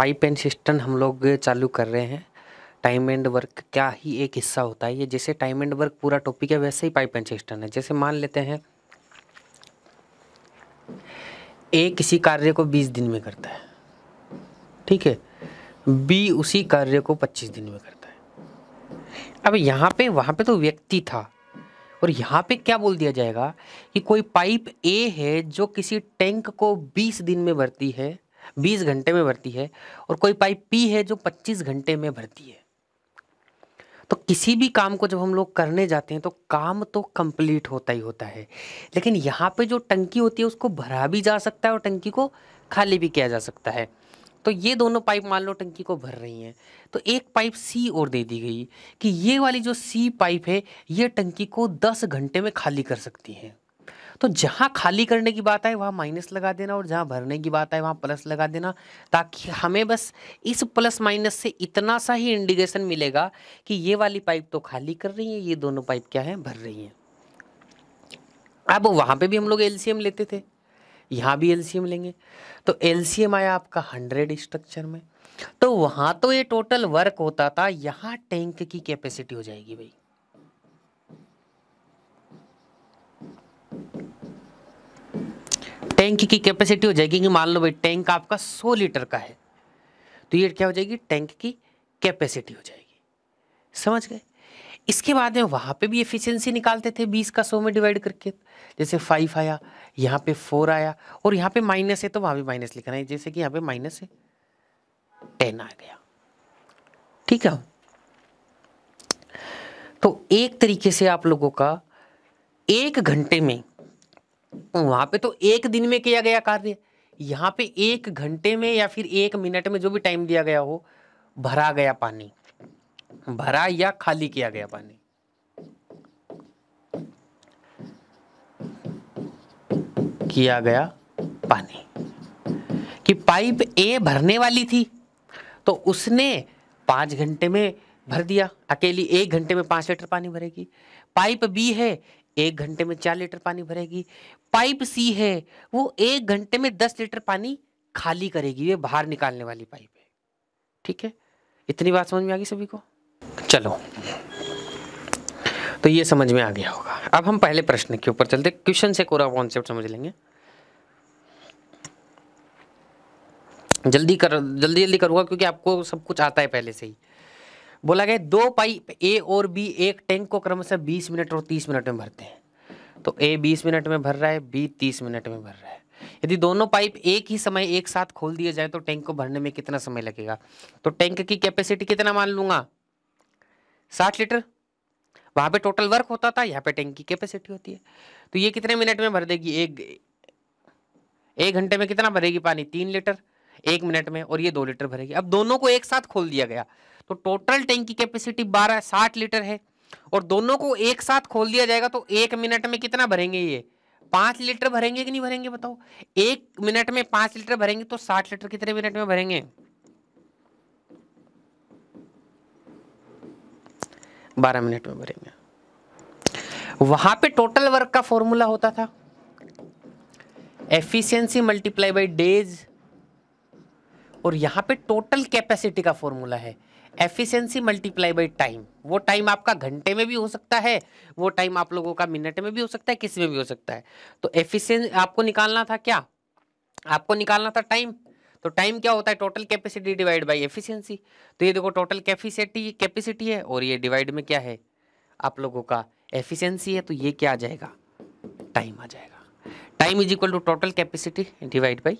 Pipe and system हम लोग चालू कर रहे हैं टाइम एंड वर्क क्या ही एक हिस्सा होता है ये जैसे टाइम एंड वर्क पूरा टॉपिक है वैसे ही पाइप एंड सिस्टम है जैसे मान लेते हैं ए किसी कार्य को बीस दिन में करता है ठीक है बी उसी कार्य को पच्चीस दिन में करता है अब यहाँ पे वहाँ पे तो व्यक्ति था और यहाँ पे क्या बोल दिया जाएगा कि कोई पाइप ए है जो किसी टैंक को बीस दिन में भरती है 20 घंटे में भरती है और कोई पाइप पी है जो 25 घंटे में भरती है तो किसी भी काम को जब हम लोग करने जाते हैं तो काम तो कंप्लीट होता ही होता है लेकिन यहाँ पे जो टंकी होती है उसको भरा भी जा सकता है और टंकी को खाली भी किया जा सकता है तो ये दोनों पाइप मान लो टंकी को भर रही हैं तो एक पाइप सी और दे दी गई कि ये वाली जो सी पाइप है ये टंकी को दस घंटे में खाली कर सकती है तो जहाँ खाली करने की बात आए वहाँ माइनस लगा देना और जहाँ भरने की बात आए वहाँ प्लस लगा देना ताकि हमें बस इस प्लस माइनस से इतना सा ही इंडिकेशन मिलेगा कि ये वाली पाइप तो खाली कर रही है ये दोनों पाइप क्या है भर रही हैं अब वहाँ पे भी हम लोग एलसीएम लेते थे यहाँ भी एलसीएम लेंगे तो एलसीएम आया आपका हंड्रेड स्ट्रक्चर में तो वहाँ तो ये टोटल वर्क होता था यहाँ टैंक की कैपेसिटी हो जाएगी भाई टैंक की कैपेसिटी हो जाएगी कि मान लो भाई टैंक आपका सौ लीटर का है तो ये क्या हो जाएगी टैंक की कैपेसिटी हो जाएगी समझ गए इसके बाद में वहाँ पे भी एफिशिएंसी निकालते थे 20 का 100 में डिवाइड करके जैसे 5 आया यहाँ पे 4 आया और यहाँ पे माइनस है तो वहाँ भी माइनस लिखना है जैसे कि यहाँ पे माइनस है टेन आ गया ठीक है तो एक तरीके से आप लोगों का एक घंटे में वहां पे तो एक दिन में किया गया कार्य यहाँ पे एक घंटे में या फिर एक मिनट में जो भी टाइम दिया गया हो भरा गया पानी भरा या खाली किया गया पानी किया गया पानी कि पाइप ए भरने वाली थी तो उसने पांच घंटे में भर दिया अकेली एक घंटे में पांच लीटर पानी भरेगी पाइप बी है एक घंटे में चार लीटर पानी भरेगी पाइप सी है वो एक घंटे में दस लीटर पानी खाली करेगी ये बाहर निकालने वाली पाइप है ठीक है इतनी बात समझ में आ गई सभी को चलो तो ये समझ में आ गया होगा अब हम पहले प्रश्न के ऊपर चलते क्वेश्चन से कोरा कॉन्सेप्ट समझ लेंगे जल्दी कर जल्दी जल्दी करूँगा क्योंकि आपको सब कुछ आता है पहले से ही बोला गया दो पाइप ए और बी एक टैंक को क्रमशः बीस मिनट और तीस मिनट में भरते हैं तो ए बीस मिनट में भर रहा है बी तीस मिनट में भर रहा है यदि दोनों पाइप एक ही समय एक साथ खोल दिए जाए तो टैंक को भरने में कितना समय लगेगा तो टैंक की कैपेसिटी कितना मान लूंगा साठ लीटर वहां पे टोटल वर्क होता था यहाँ पे टैंक की कैपेसिटी होती है तो ये कितने मिनट में भर देगी एक एक घंटे में कितना भरेगी पानी तीन लीटर एक मिनट में और ये दो लीटर भरेगी अब दोनों को एक साथ खोल दिया गया तो टोटल टैंक की कैपेसिटी बारह साठ लीटर है और दोनों को एक साथ खोल दिया जाएगा तो एक मिनट में कितना भरेंगे ये पाँच लीटर भरेंगे कि नहीं भरेंगे बताओ एक मिनट में पाँच लीटर भरेंगे तो साठ लीटर कितने मिनट में भरेंगे बारह मिनट में भरेंगे वहां पे टोटल वर्क का फॉर्मूला होता था एफिशिएंसी मल्टीप्लाई बाय डेज और यहां पे टोटल कैपेसिटी का फॉर्मूला है एफिशिएंसी मल्टीप्लाई बाई टाइम वो टाइम आपका घंटे में भी हो सकता है वो टाइम आप लोगों का मिनट में भी हो सकता है किसी में भी हो सकता है तो एफिशिएंस आपको निकालना था क्या आपको निकालना था टाइम तो टाइम क्या होता है total capacity divide by efficiency तो ये देखो टोटल कैपेसिटी कैपेसिटी है और ये डिवाइड में क्या है आप लोगों का एफिशियंसी है तो ये क्या आ जाएगा टाइम आ जाएगा time is equal to total capacity divide by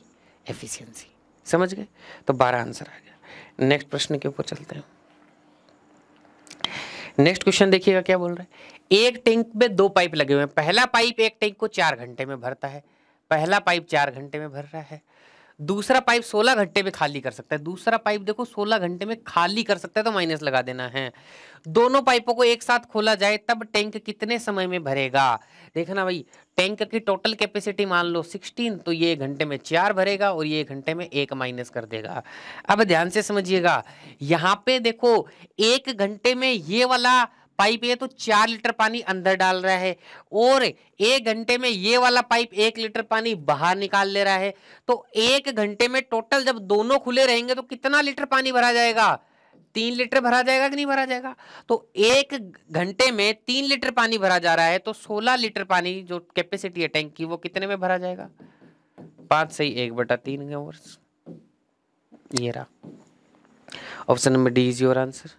efficiency समझ गए तो बारह आंसर आ गया नेक्स्ट प्रश्न के ऊपर चलते हैं नेक्स्ट क्वेश्चन देखिएगा क्या बोल रहे हैं एक टैंक में दो पाइप लगे हुए हैं पहला पाइप एक टैंक को चार घंटे में भरता है पहला पाइप चार घंटे में भर रहा है दूसरा पाइप 16 घंटे में खाली कर सकता है दूसरा पाइप देखो 16 घंटे में खाली कर सकता है तो माइनस लगा देना है दोनों पाइपों को एक साथ खोला जाए तब टैंक कितने समय में भरेगा देखना भाई टैंक की टोटल कैपेसिटी मान लो 16 तो ये घंटे में चार भरेगा और ये घंटे में एक माइनस कर देगा अब ध्यान से समझिएगा यहाँ पे देखो एक घंटे में ये वाला पाइप ए तो चार लीटर पानी अंदर डाल रहा है और एक घंटे में ये वाला पाइप एक लीटर पानी बाहर निकाल ले रहा है तो एक घंटे में टोटल जब दोनों खुले रहेंगे तो कितना लीटर पानी भरा जाएगा तीन लीटर भरा जाएगा कि नहीं भरा जाएगा तो एक घंटे में तीन लीटर पानी भरा जा रहा है तो सोलह लीटर पानी जो कैपेसिटी है टैंक की वो कितने में भरा जाएगा पांच सही एक बटा तीन option number D is your answer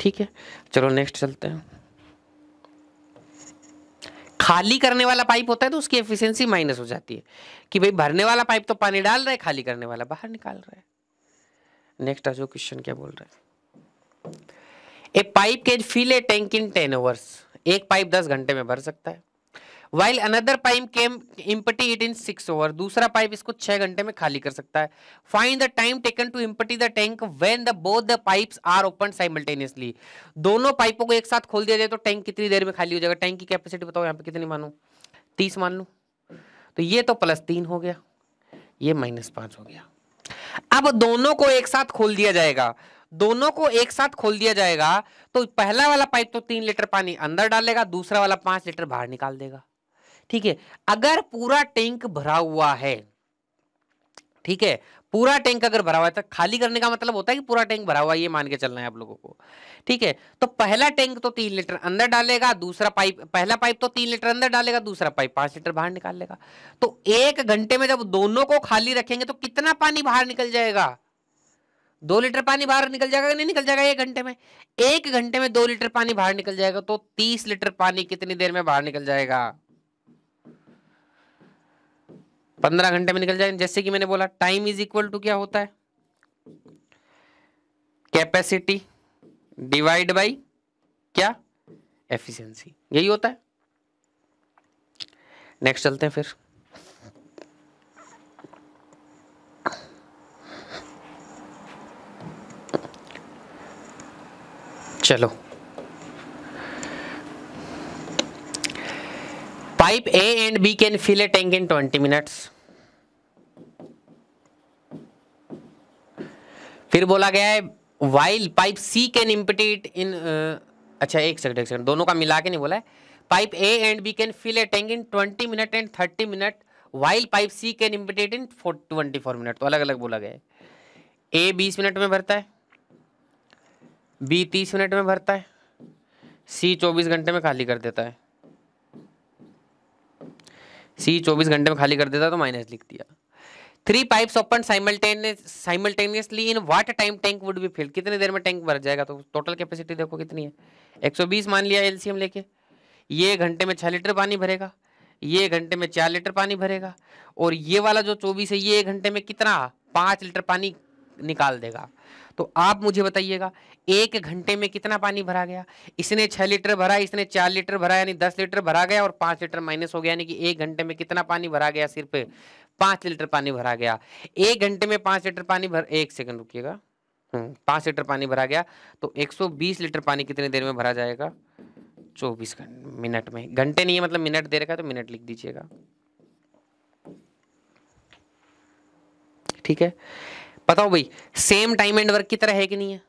ठीक है चलो नेक्स्ट चलते हैं खाली करने वाला पाइप होता है तो उसकी एफिशिएंसी माइनस हो जाती है कि भाई भरने वाला पाइप तो पानी डाल रहा है खाली करने वाला बाहर निकाल रहा है नेक्स्ट आज क्वेश्चन क्या बोल रहा है a pipe can fill a tank in ten hours एक पाइप दस घंटे में भर सकता है while another pipe came empty it in six hour दूसरा पाइप इसको छह घंटे में खाली कर सकता है find the time taken to empty the tank when the both the pipe are open simultaneously दोनों पाइपों को एक साथ खोल दिया जाए तो टैंक कितनी देर में खाली हो जाएगा टैंक की कैपेसिटी बताओ यहाँ पे कितनी मानो तीस मान लो तो ये तो प्लस तीन हो गया ये माइनस पांच हो गया अब दोनों को एक साथ खोल दिया जाएगा दोनों को एक साथ खोल दिया जाएगा तो पहला वाला पाइप तो तीन लीटर पानी अंदर डालेगा दूसरा वाला पांच लीटर बाहर निकाल देगा ठीक है अगर पूरा टैंक भरा हुआ है ठीक है पूरा टैंक अगर भरा हुआ है तो खाली करने का मतलब होता है कि पूरा टैंक भरा हुआ है ये मान के चलना है आप लोगों को ठीक है तो पहला टैंक तो तीन लीटर अंदर डालेगा दूसरा पाइप पहला पाइप तो तीन लीटर अंदर डालेगा दूसरा पाइप पांच लीटर बाहर निकाल लेगा तो एक घंटे में जब दोनों को खाली रखेंगे तो कितना पानी बाहर निकल जाएगा दो लीटर पानी बाहर निकल जाएगा कि नहीं निकल जाएगा एक घंटे में एक घंटे में दो लीटर पानी बाहर निकल जाएगा तो तीस लीटर पानी कितनी देर में बाहर निकल जाएगा पंद्रह घंटे में निकल जाएंगे जैसे कि मैंने बोला टाइम इज इक्वल टू क्या होता है कैपेसिटी डिवाइड बाई क्या एफिशिएंसी यही होता है नेक्स्ट चलते हैं फिर चलो pipe A and B can fill a tank in 20 minutes फिर बोला गया है while pipe C can empty it in अच्छा एक सेकंड एक सेकंड दोनों का मिला के नहीं बोला है pipe A and B can fill a tank in twenty minute and thirty minute while pipe C can empty it in four twenty four minute तो अलग अलग बोला गया है अच्छा, ए तो बीस मिनट में भरता है बी तीस मिनट में भरता है सी चौबीस घंटे में खाली कर देता है सी चौबीस घंटे में खाली कर देता तो माइनस लिख दिया three pipes open simultaneously in what time tank would be fill कितने देर में टैंक भर जाएगा तो टोटल कैपेसिटी देखो कितनी है 120 मान लिया एलसीएम लेके ये घंटे में छः लीटर पानी भरेगा ये घंटे में चार लीटर पानी भरेगा और ये वाला जो चौबीस है ये घंटे में कितना पाँच लीटर पानी निकाल देगा तो आप मुझे बताइएगा एक घंटे में कितना पानी भरा गया इसने छह लीटर भरा इसने चार लीटर भरा यानी दस लीटर भरा गया और पांच लीटर माइनस हो गया यानी कि एक घंटे में कितना पानी भरा गया सिर्फ पांच लीटर पानी भरा गया एक घंटे में पांच लीटर पानी भर एक सेकंड रुकिएगा हम्म, पांच लीटर पानी भरा गया तो एक लीटर पानी कितनी देर में भरा जाएगा चौबीस मिनट में घंटे नहीं है मतलब मिनट दे रखा तो मिनट लिख दीजिएगा ठीक है बताओ भाई सेम टाइम एंड वर्क की तरह है कि नहीं है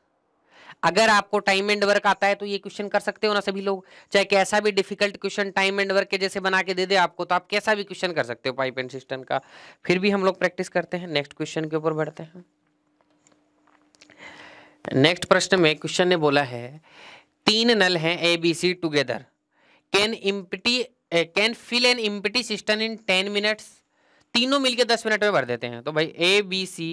अगर आपको टाइम एंड वर्क आता है तो ये क्वेश्चन कर सकते हो ना सभी लोग चाहे कैसा भी difficult question time and work के जैसे बना के दे दे आपको तो आप कैसा भी क्वेश्चन कर सकते हो पाइप एंड सिस्टम का फिर भी हम लोग प्रैक्टिस करते हैं नेक्स्ट क्वेश्चन के ऊपर बढ़ते हैं नेक्स्ट प्रश्न में क्वेश्चन ने बोला है तीन नल हैं A B C together can empty can fill an empty system in ten minutes तीनों मिलकर दस मिनट में भर देते हैं तो भाई ए बी सी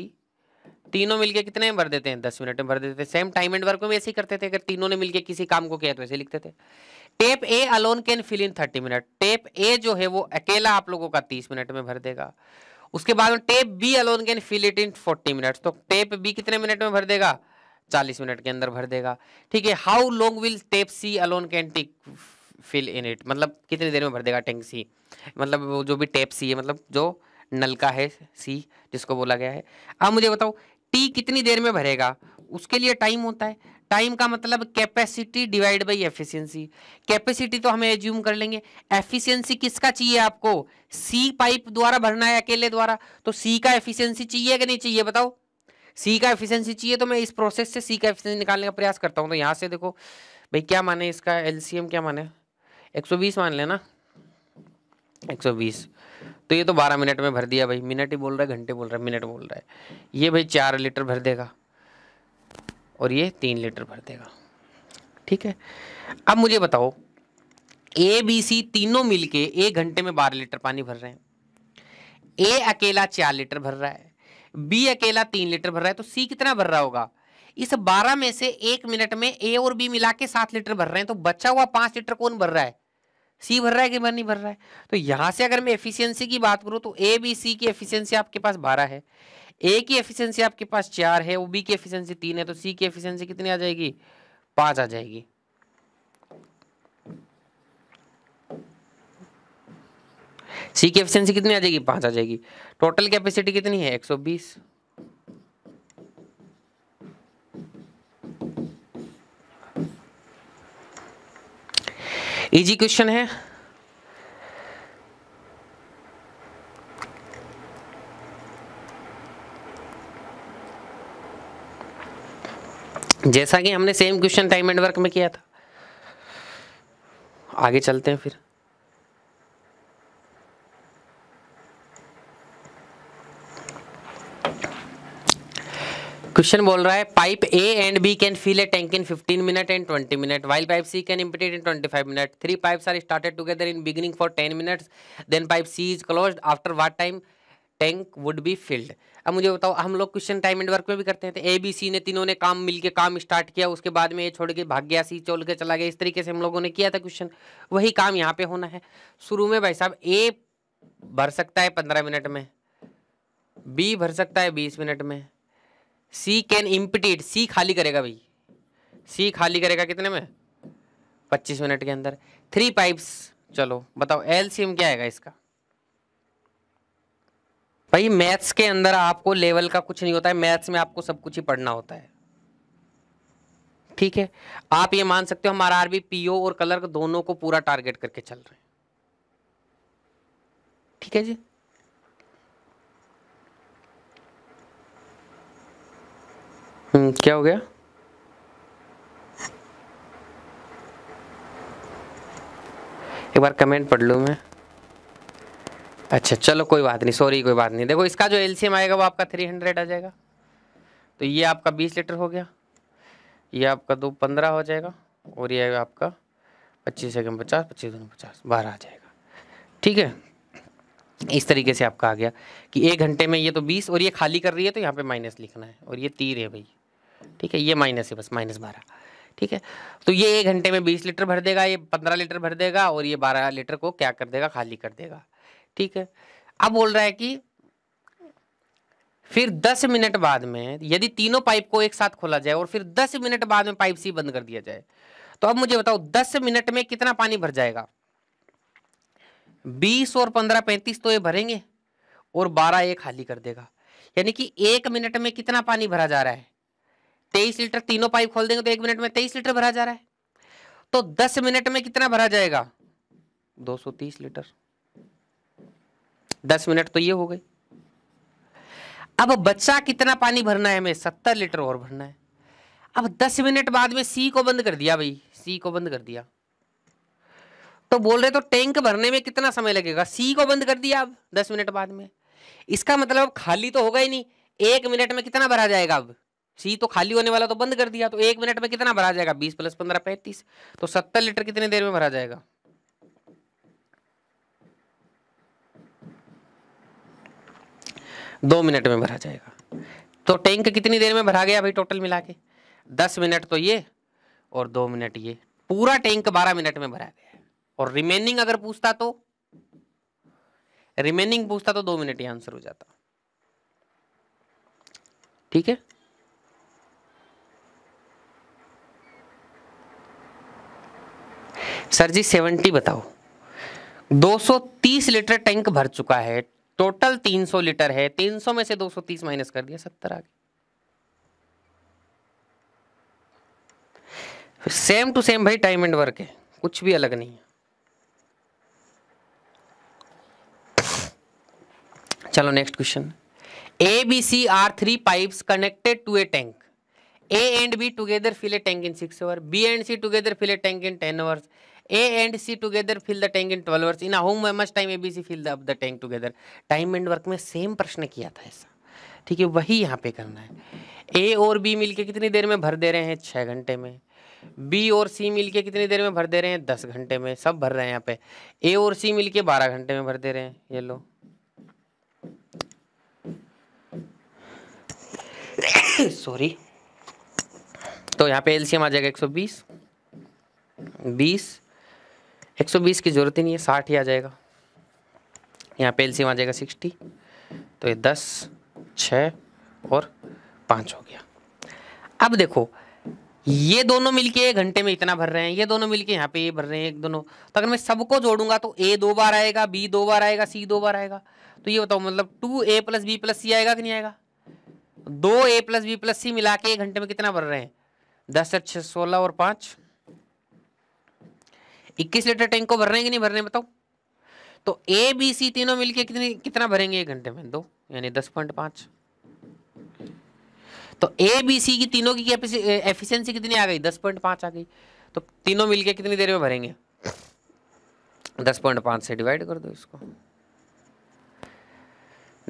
तीनों मिलके कितने में भर देते हैं दस मिनट में भर देते थे सेम टाइम एंड वर्क में ऐसे ही करते थे अगर तीनों ने मिलके किसी काम को किया तो ऐसे लिखते थे tap A alone can fill in thirty minute tap A जो है वो अकेला आप लोगों का तीस मिनट में भर देगा उसके बाद में tap B alone can fill it in forty minute तो टेप बी कितने मिनट में भर देगा चालीस मिनट के अंदर भर देगा ठीक है how long will tap C alone can take fill in it मतलब कितनी देर में भर देगा टेंक सी मतलब जो भी टेप सी है मतलब जो नलका है सी जिसको बोला गया है अब मुझे बताओ टी कितनी देर में भरेगा उसके लिए टाइम होता है टाइम का मतलब capacity divide by efficiency capacity तो हमें एज्यूम कर लेंगे एफिशियंसी किसका चाहिए आपको सी पाइप द्वारा भरना है अकेले द्वारा तो सी का एफिशियंसी चाहिए कि नहीं चाहिए बताओ सी का एफिशियंसी चाहिए तो मैं इस प्रोसेस से सी का एफिशियंसी निकालने का प्रयास करता हूँ तो यहाँ से देखो भाई क्या माने इसका एलसीएम क्या माने 120 मान लेना 120 तो ये तो बारह मिनट में भर दिया भाई मिनट ही बोल रहा है घंटे बोल रहा है मिनट बोल रहा है ये भाई चार लीटर भर देगा और ये तीन लीटर भर देगा ठीक है अब मुझे बताओ ए बी सी तीनों मिलके एक घंटे में बारह लीटर पानी भर रहे हैं ए अकेला चार लीटर भर रहा है बी अकेला तीन लीटर भर रहा है तो सी कितना भर रहा होगा इस बारह में से एक मिनट में ए और बी मिला के सात लीटर भर रहे हैं तो बचा हुआ पांच लीटर कौन भर रहा है सी भर रहा है कि भर नहीं भर रहा है तो यहाँ से अगर मैं एफिशिएंसी की बात करूँ तो ए बी सी की एफिशिएंसी आपके पास बारह है ए की एफिशिएंसी आपके पास चार है वो बी की एफिशिएंसी तीन है तो सी की एफिशिएंसी कितनी आ जाएगी पाँच आ जाएगी सी की एफिशिएंसी कितनी आ जाएगी पाँच आ जाएगी टोटल कैपेसिटी कितनी है एक सौ बीस इजी क्वेश्चन है जैसा कि हमने same question time and work में किया था आगे चलते हैं फिर क्वेश्चन बोल रहा है pipe A and B can fill a tank in 15 minute and 20 minute while pipe C can empty it in 25 minute three pipes are started together in beginning for 10 minutes then pipe C is closed after what time tank would be filled अब मुझे बताओ हम लोग question time and work में भी करते हैं A B सी ने तीनों ने काम मिलकर काम स्टार्ट किया उसके बाद में ये छोड़ के भाग गया सी चोल के चला गया इस तरीके से हम लोगों ने किया था क्वेश्चन वही काम यहाँ पे होना है शुरू में भाई साहब ए भर सकता है पंद्रह मिनट में बी भर सकता है बीस मिनट में सी कैन इम्पटीड सी खाली करेगा भाई सी खाली करेगा कितने में पच्चीस मिनट के अंदर थ्री पाइप्स चलो बताओ एलसीएम क्या आएगा इसका भाई मैथ्स के अंदर आपको लेवल का कुछ नहीं होता है मैथ्स में आपको सब कुछ ही पढ़ना होता है ठीक है आप ये मान सकते हो हमारा आरबी पीओ और कलर दोनों को पूरा टारगेट करके चल रहे हैं ठीक है जी हम्म, क्या हो गया एक बार कमेंट पढ़ लूँ मैं अच्छा चलो कोई बात नहीं सॉरी कोई बात नहीं देखो इसका जो एलसीएम आएगा वो आपका थ्री हंड्रेड आ जाएगा तो ये आपका बीस लीटर हो गया ये आपका दो पंद्रह हो जाएगा और ये आपका पच्चीस सेकेंड पचास पच्चीस दोनों पचास बारह आ जाएगा ठीक है इस तरीके से आपका आ गया कि एक घंटे में ये तो बीस और ये खाली कर रही है तो यहाँ पे माइनस लिखना है और ये तीर है भाई ठीक है ये माइनस है बस माइनस बारह ठीक है तो ये एक घंटे में बीस लीटर भर देगा ये पंद्रह लीटर भर देगा और ये बारह लीटर को क्या कर देगा खाली कर देगा ठीक है अब बोल रहा है कि फिर दस मिनट बाद में यदि तीनों पाइप को एक साथ खोला जाए और फिर दस मिनट बाद में पाइप सी बंद कर दिया जाए तो अब मुझे बताओ दस मिनट में कितना पानी भर जाएगा बीस और पंद्रह पैंतीस तो ये भरेंगे और बारह ये खाली कर देगा यानी कि एक मिनट में कितना पानी भरा जा रहा है तेईस लीटर तीनों पाइप खोल देंगे तो एक मिनट में तेईस लीटर भरा जा रहा है तो दस मिनट में कितना भरा जाएगा दो सौ तीस लीटर दस मिनट तो ये हो गई अब बच्चा कितना पानी भरना है हमें सत्तर लीटर और भरना है अब दस मिनट बाद में सी को बंद कर दिया भाई सी को बंद कर दिया तो बोल रहे तो टैंक भरने में कितना समय लगेगा सी को बंद कर दिया अब दस मिनट बाद में इसका मतलब खाली तो होगा ही नहीं एक मिनट में कितना भरा जाएगा अब सी तो खाली होने वाला तो बंद कर दिया तो एक मिनट में कितना भरा जाएगा बीस प्लस पंद्रह पैंतीस तो सत्तर लीटर कितने देर में भरा जाएगा दो मिनट में भरा जाएगा तो टैंक कितनी देर में भरा गया भाई टोटल मिला के दस मिनट तो ये और दो मिनट ये पूरा टैंक बारह मिनट में भरा गया और रिमेनिंग अगर पूछता तो रिमेनिंग पूछता तो दो मिनट ही आंसर हो जाता ठीक है सर जी सेवेंटी बताओ 230 लीटर टैंक भर चुका है टोटल 300 लीटर है 300 में से 230 माइनस कर दिया 70 आगे सेम टू सेम भाई टाइम एंड वर्क है कुछ भी अलग नहीं है चलो next question A B C are three pipes connected to a tank A and B together fill a tank in six hour B and C together fill a tank in ten hours A and C together fill the tank in twelve hours. In how much time A B C fill the up the tank together? Time and में same प्रश्न किया था ऐसा ठीक है वही यहाँ पे करना है ए और बी मिलके कितनी देर में भर दे रहे हैं छः घंटे में बी और सी मिलके कितनी देर में भर दे रहे हैं दस घंटे में सब भर रहे हैं यहाँ पे ए और सी मिलके बारह घंटे में भर दे रहे हैं ये लो सॉरी तो यहाँ पे एलसीएम आ जाएगा एक सौ बीस बीस 120 की ज़रूरत ही नहीं है साठ ही आ जाएगा यहाँ पे एलसीएम आ जाएगा 60 तो ये 10 6 और पाँच हो गया अब देखो ये दोनों मिलके एक घंटे में इतना भर रहे हैं ये दोनों मिलके यहाँ पे ये भर रहे हैं एक दोनों तो अगर मैं सबको जोड़ूंगा तो ए दो बार आएगा बी दो बार आएगा सी दो बार आएगा तो ये बताओ मतलब two A plus B plus C आएगा कि नहीं आएगा दो A plus B plus C मिला के एक घंटे में कितना भर रहे हैं दस अच्छे सोलह और पाँच इक्कीस लीटर टैंक को भरने की नहीं भरने बताओ तो ए बी सी तीनों मिलके कितनी कितना भरेंगे एक घंटे में दो यानी दस पॉइंट पांच तो ए बी सी की तीनों की एफिशिएंसी कितनी आ गई दस पॉइंट पांच आ गई तो तीनों मिलके कितनी देर में भरेंगे दस पॉइंट पांच से डिवाइड कर दो इसको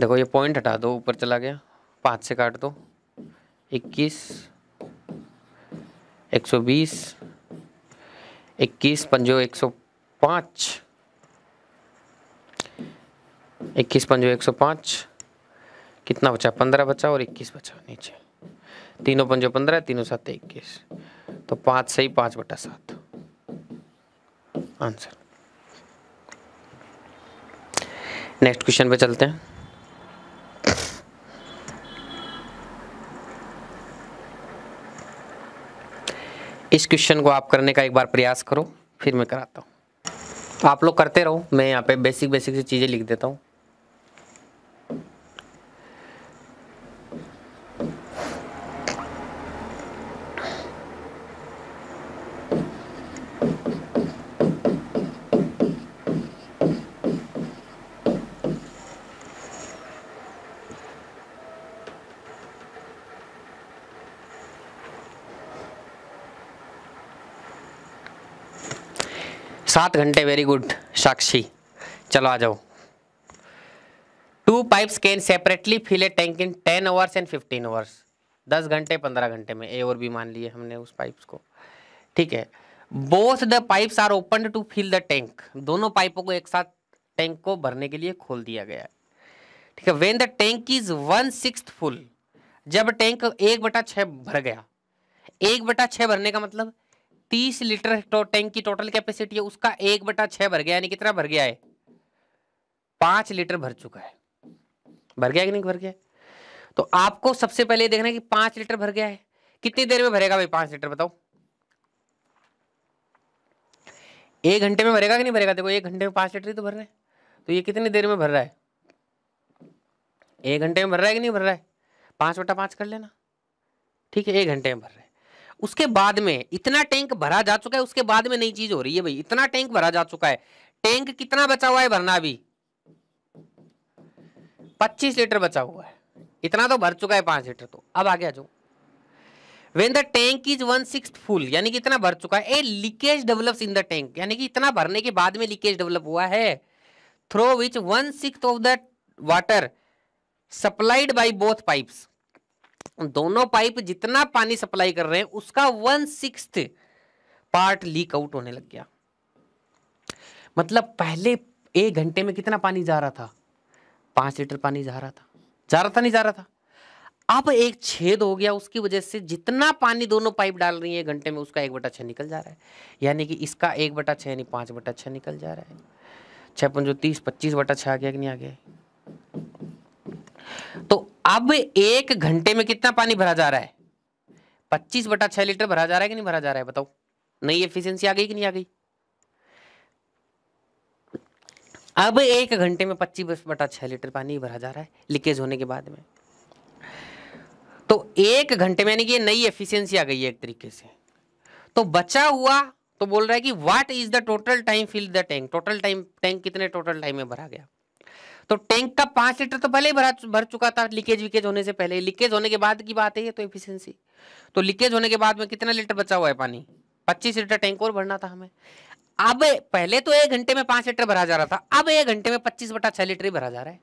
देखो ये पॉइंट हटा दो ऊपर चला गया पांच से काट दो इक्कीस एक सौ बीस इक्कीस पंजो एक सौ पाँच इक्कीस पंजो एक सौ पाँच कितना बचा पंद्रह बचा और इक्कीस बचा नीचे तीनों पंजो पंद्रह तीनों सात इक्कीस तो पाँच सही पाँच बटा सात आंसर नेक्स्ट क्वेश्चन पे चलते हैं इस क्वेश्चन को आप करने का एक बार प्रयास करो फिर मैं कराता हूँ तो आप लोग करते रहो मैं यहाँ पे बेसिक बेसिक से चीज़ें लिख देता हूँ सात घंटे वेरी गुड साक्षी चलो आ जाओ two pipes can separately fill a tank in ten hours and fifteen hours दस घंटे पंद्रह घंटे में ए और बी मान लिए हमने उस पाइप्स को ठीक है both the pipes are open to fill the tank दोनों पाइपों को एक साथ टैंक को भरने के लिए खोल दिया गया है ठीक है when the tank is one six full जब टैंक एक बटा छः भर गया एक बटा छः भरने का मतलब तीस लीटर टैंक की टोटल कैपेसिटी है उसका एक बटा छह भर गया यानी कितना भर गया है पांच लीटर भर चुका है भर गया कि नहीं भर गया तो आपको सबसे पहले देखना है कि पांच लीटर भर गया है कितनी देर में भरेगा भाई पांच लीटर बताओ एक घंटे में भरेगा कि नहीं भरेगा देखो एक घंटे में पांच लीटर ही तो भर रहे हैं तो ये कितनी देर में भर रहा है एक घंटे में भर रहा है कि नहीं भर रहा है पांच बटा पांच कर लेना ठीक है एक घंटे में भर रहा है उसके बाद में इतना टैंक भरा जा चुका है उसके बाद में नई चीज हो रही है भाई इतना टैंक भरा जा चुका है टैंक कितना बचा हुआ है भरना अभी पच्चीस लीटर बचा हुआ है इतना तो भर चुका है पांच लीटर तो अब आगे आ जाओ when the tank is one six full यानी कि इतना भर चुका है a leakage develop in the tank यानी कि इतना भरने के बाद में लीकेज डेवलप हुआ है through which one six of the water supplied by both pipes दोनों पाइप जितना पानी सप्लाई कर रहे हैं उसका one six part leak out होने लग गया मतलब पहले एक घंटे में कितना पानी जा रहा था पांच लीटर पानी जा रहा था जा रहा था नहीं जा रहा था अब एक छेद हो गया उसकी वजह से जितना पानी दोनों पाइप डाल रही है घंटे में उसका एक बटा छः निकल जा रहा है यानी कि इसका एक बटा छः नहीं पाँच बटा छः निकल जा रहा है छह पंजो तीस पच्चीस बटा छः आ गया कि नहीं आ गया तो अब एक घंटे में कितना पानी भरा जा रहा है पच्चीस बटा छह लीटर भरा जा रहा है कि नहीं भरा जा रहा है बताओ नई एफिशिएंसी आ गई कि नहीं आ गई अब एक घंटे में पच्चीस बटा छह लीटर पानी भरा जा रहा है लीकेज होने के बाद में तो एक घंटे में यानी कि नई एफिशिएंसी आ गई है एक तरीके से तो बचा हुआ तो बोल रहा है कि what is the total time fill the tank total time tank कितने टोटल टाइम में भरा गया तो टैंक का पांच लीटर तो भले ही भरा भर चुका था लीकेज विकेज होने से पहले लीकेज होने के बाद की बात है ये तो एफिशिएंसी तो लीकेज होने के बाद में कितना लीटर बचा हुआ है पानी पच्चीस लीटर टैंक और भरना था हमें अब पहले तो एक घंटे में पांच लीटर भरा जा रहा था अब एक घंटे में पच्चीस बटा छह लीटर ही भरा जा रहा है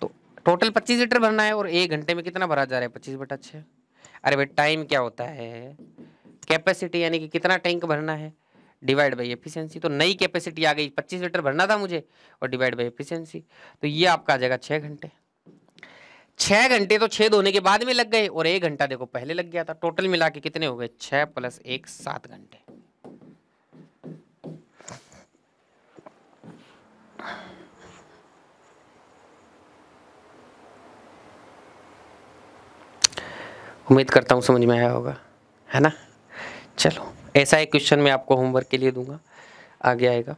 तो टोटल पच्चीस लीटर भरना है और एक घंटे में कितना भरा जा रहा है पच्चीस बटा छह अरे भाई टाइम क्या होता है कैपेसिटी यानी कि कितना टैंक भरना है डिवाइड बाई एफिशियंसी तो नई कैपेसिटी आ गई पच्चीस लीटर भरना था मुझे और डिवाइड बाई एफिशियंसी तो ये आपका आ जाएगा छः घंटे छः घंटे तो छेद होने के बाद में लग गए और एक घंटा देखो पहले लग गया था टोटल मिला के कितने हो गए छः प्लस एक सात घंटे उम्मीद करता हूँ समझ में आया होगा है ना चलो ऐसा एक क्वेश्चन मैं आपको होमवर्क के लिए दूंगा आगे आएगा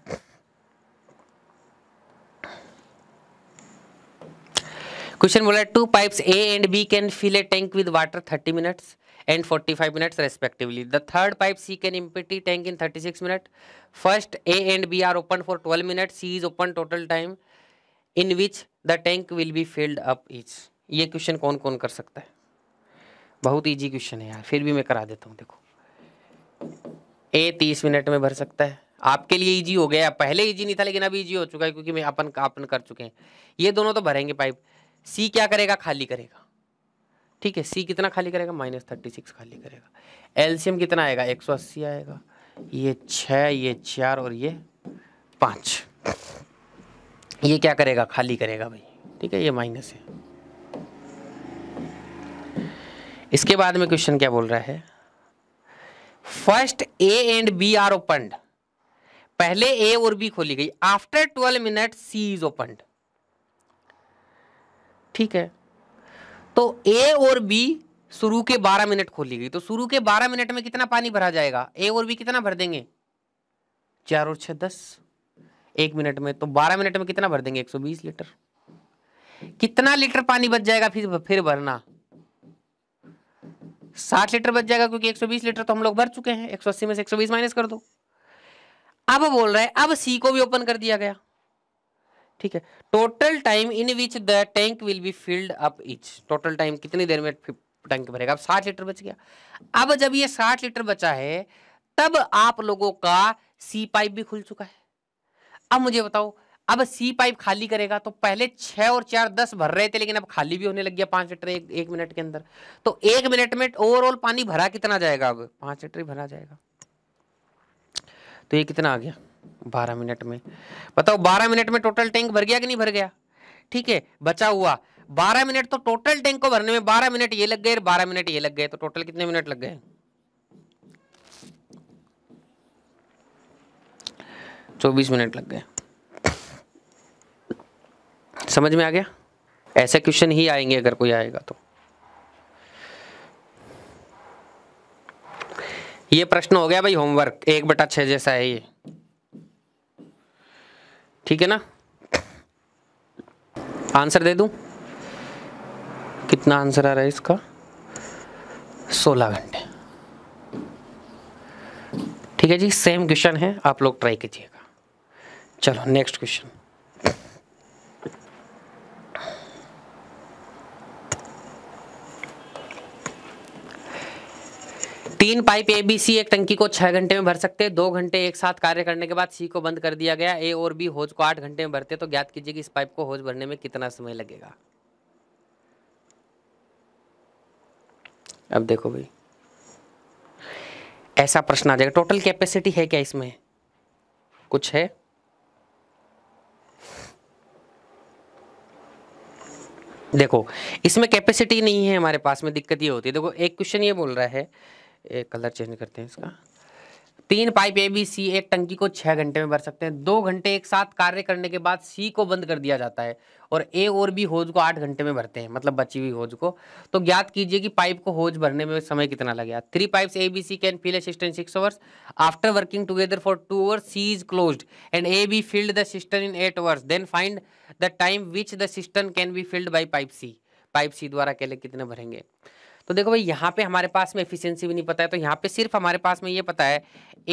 क्वेश्चन बोला two pipes A and B can fill a tank with water thirty minutes and forty five minutes respectively the third pipe C can empty tank in thirty six minute first A and B are open for twelve minute C is open total time in which the tank will be filled up each ये question कौन कौन कर सकता है बहुत easy question है यार फिर भी मैं करा देता हूँ देखो ए तीस मिनट में भर सकता है आपके लिए इजी हो गया पहले इजी नहीं था लेकिन अब इजी हो चुका है क्योंकि मैं अपन अपन कर चुके हैं ये दोनों तो भरेंगे पाइप सी क्या करेगा खाली करेगा ठीक है सी कितना खाली करेगा माइनस थर्टी सिक्स खाली करेगा एलसीएम कितना आएगा एक सौ अस्सी आएगा ये छः ये चार और ये पाँच ये क्या करेगा खाली करेगा भाई ठीक है ये माइनस है इसके बाद में क्वेश्चन क्या बोल रहा है first A and B are open पहले ए और बी खोली गई after twelve minute C is open ठीक है तो ए और बी शुरू के बारह मिनट खोली गई तो शुरू के बारह मिनट में कितना पानी भरा जाएगा ए और बी कितना भर देंगे चार और छह दस एक मिनट में तो बारह मिनट में कितना भर देंगे एक सौ बीस लीटर कितना लीटर पानी बच जाएगा फिर फिर भरना साठ लीटर बच जाएगा क्योंकि 120 लीटर तो हम लोग भर चुके हैं 180 में से 120 माइनस कर दो अब बोल रहे अब सी को भी ओपन कर दिया गया ठीक है total time in which the tank will be filled up each total time कितनी देर में टैंक भरेगा अब साठ लीटर बच गया अब जब ये साठ लीटर बचा है तब आप लोगों का सी पाइप भी खुल चुका है अब मुझे बताओ अब सी पाइप खाली करेगा तो पहले छह और चार दस भर रहे थे लेकिन अब खाली भी होने लग गया पांच लीटर एक, एक मिनट के अंदर तो एक मिनट में ओवरऑल पानी भरा कितना जाएगा अब पांच लीटर भरा जाएगा तो ये कितना आ गया बारह मिनट में बताओ बारह मिनट में टोटल टैंक भर गया कि नहीं भर गया ठीक है बचा हुआ बारह मिनट तो टोटल टैंक को भरने में बारह मिनट ये लग गए बारह मिनट ये लग गए तो टोटल कितने मिनट लग गए चौबीस मिनट लग गए समझ में आ गया ऐसे क्वेश्चन ही आएंगे अगर कोई आएगा तो ये प्रश्न हो गया भाई होमवर्क एक बटा छह जैसा है ये ठीक है ना आंसर दे दूं कितना आंसर आ रहा है इसका सोलह घंटे ठीक है जी सेम क्वेश्चन है आप लोग ट्राई कीजिएगा चलो नेक्स्ट क्वेश्चन तीन पाइप ए बी सी एक टंकी को छह घंटे में भर सकते हैं दो घंटे एक साथ कार्य करने के बाद सी को बंद कर दिया गया ए और बी होज को आठ घंटे में भरते तो ज्ञात कीजिए कि इस पाइप को होज भरने में कितना समय लगेगा अब देखो भाई ऐसा प्रश्न आ जाएगा टोटल कैपेसिटी है क्या इसमें कुछ है देखो इसमें कैपेसिटी नहीं है हमारे पास में दिक्कत ये होती है देखो एक क्वेश्चन ये बोल रहा है एक कलर चेंज करते हैं इसका तीन पाइप ए बी सी एक टंकी को छः घंटे में भर सकते हैं दो घंटे एक साथ कार्य करने के बाद सी को बंद कर दिया जाता है और ए और बी होज को आठ घंटे में भरते हैं मतलब बची हुई होज को तो ज्ञात कीजिए कि पाइप को होज भरने में समय कितना लग गया three pipes A B C can fill a system six hours after working together for two hours C is close and A B filled the system in eight hours then find the time which the system can be filled by pipe C pipe C द्वारा कहले कितने भरेंगे तो देखो भाई यहाँ पे हमारे पास में एफिशिएंसी भी नहीं पता है तो यहाँ पे सिर्फ हमारे पास में ये पता है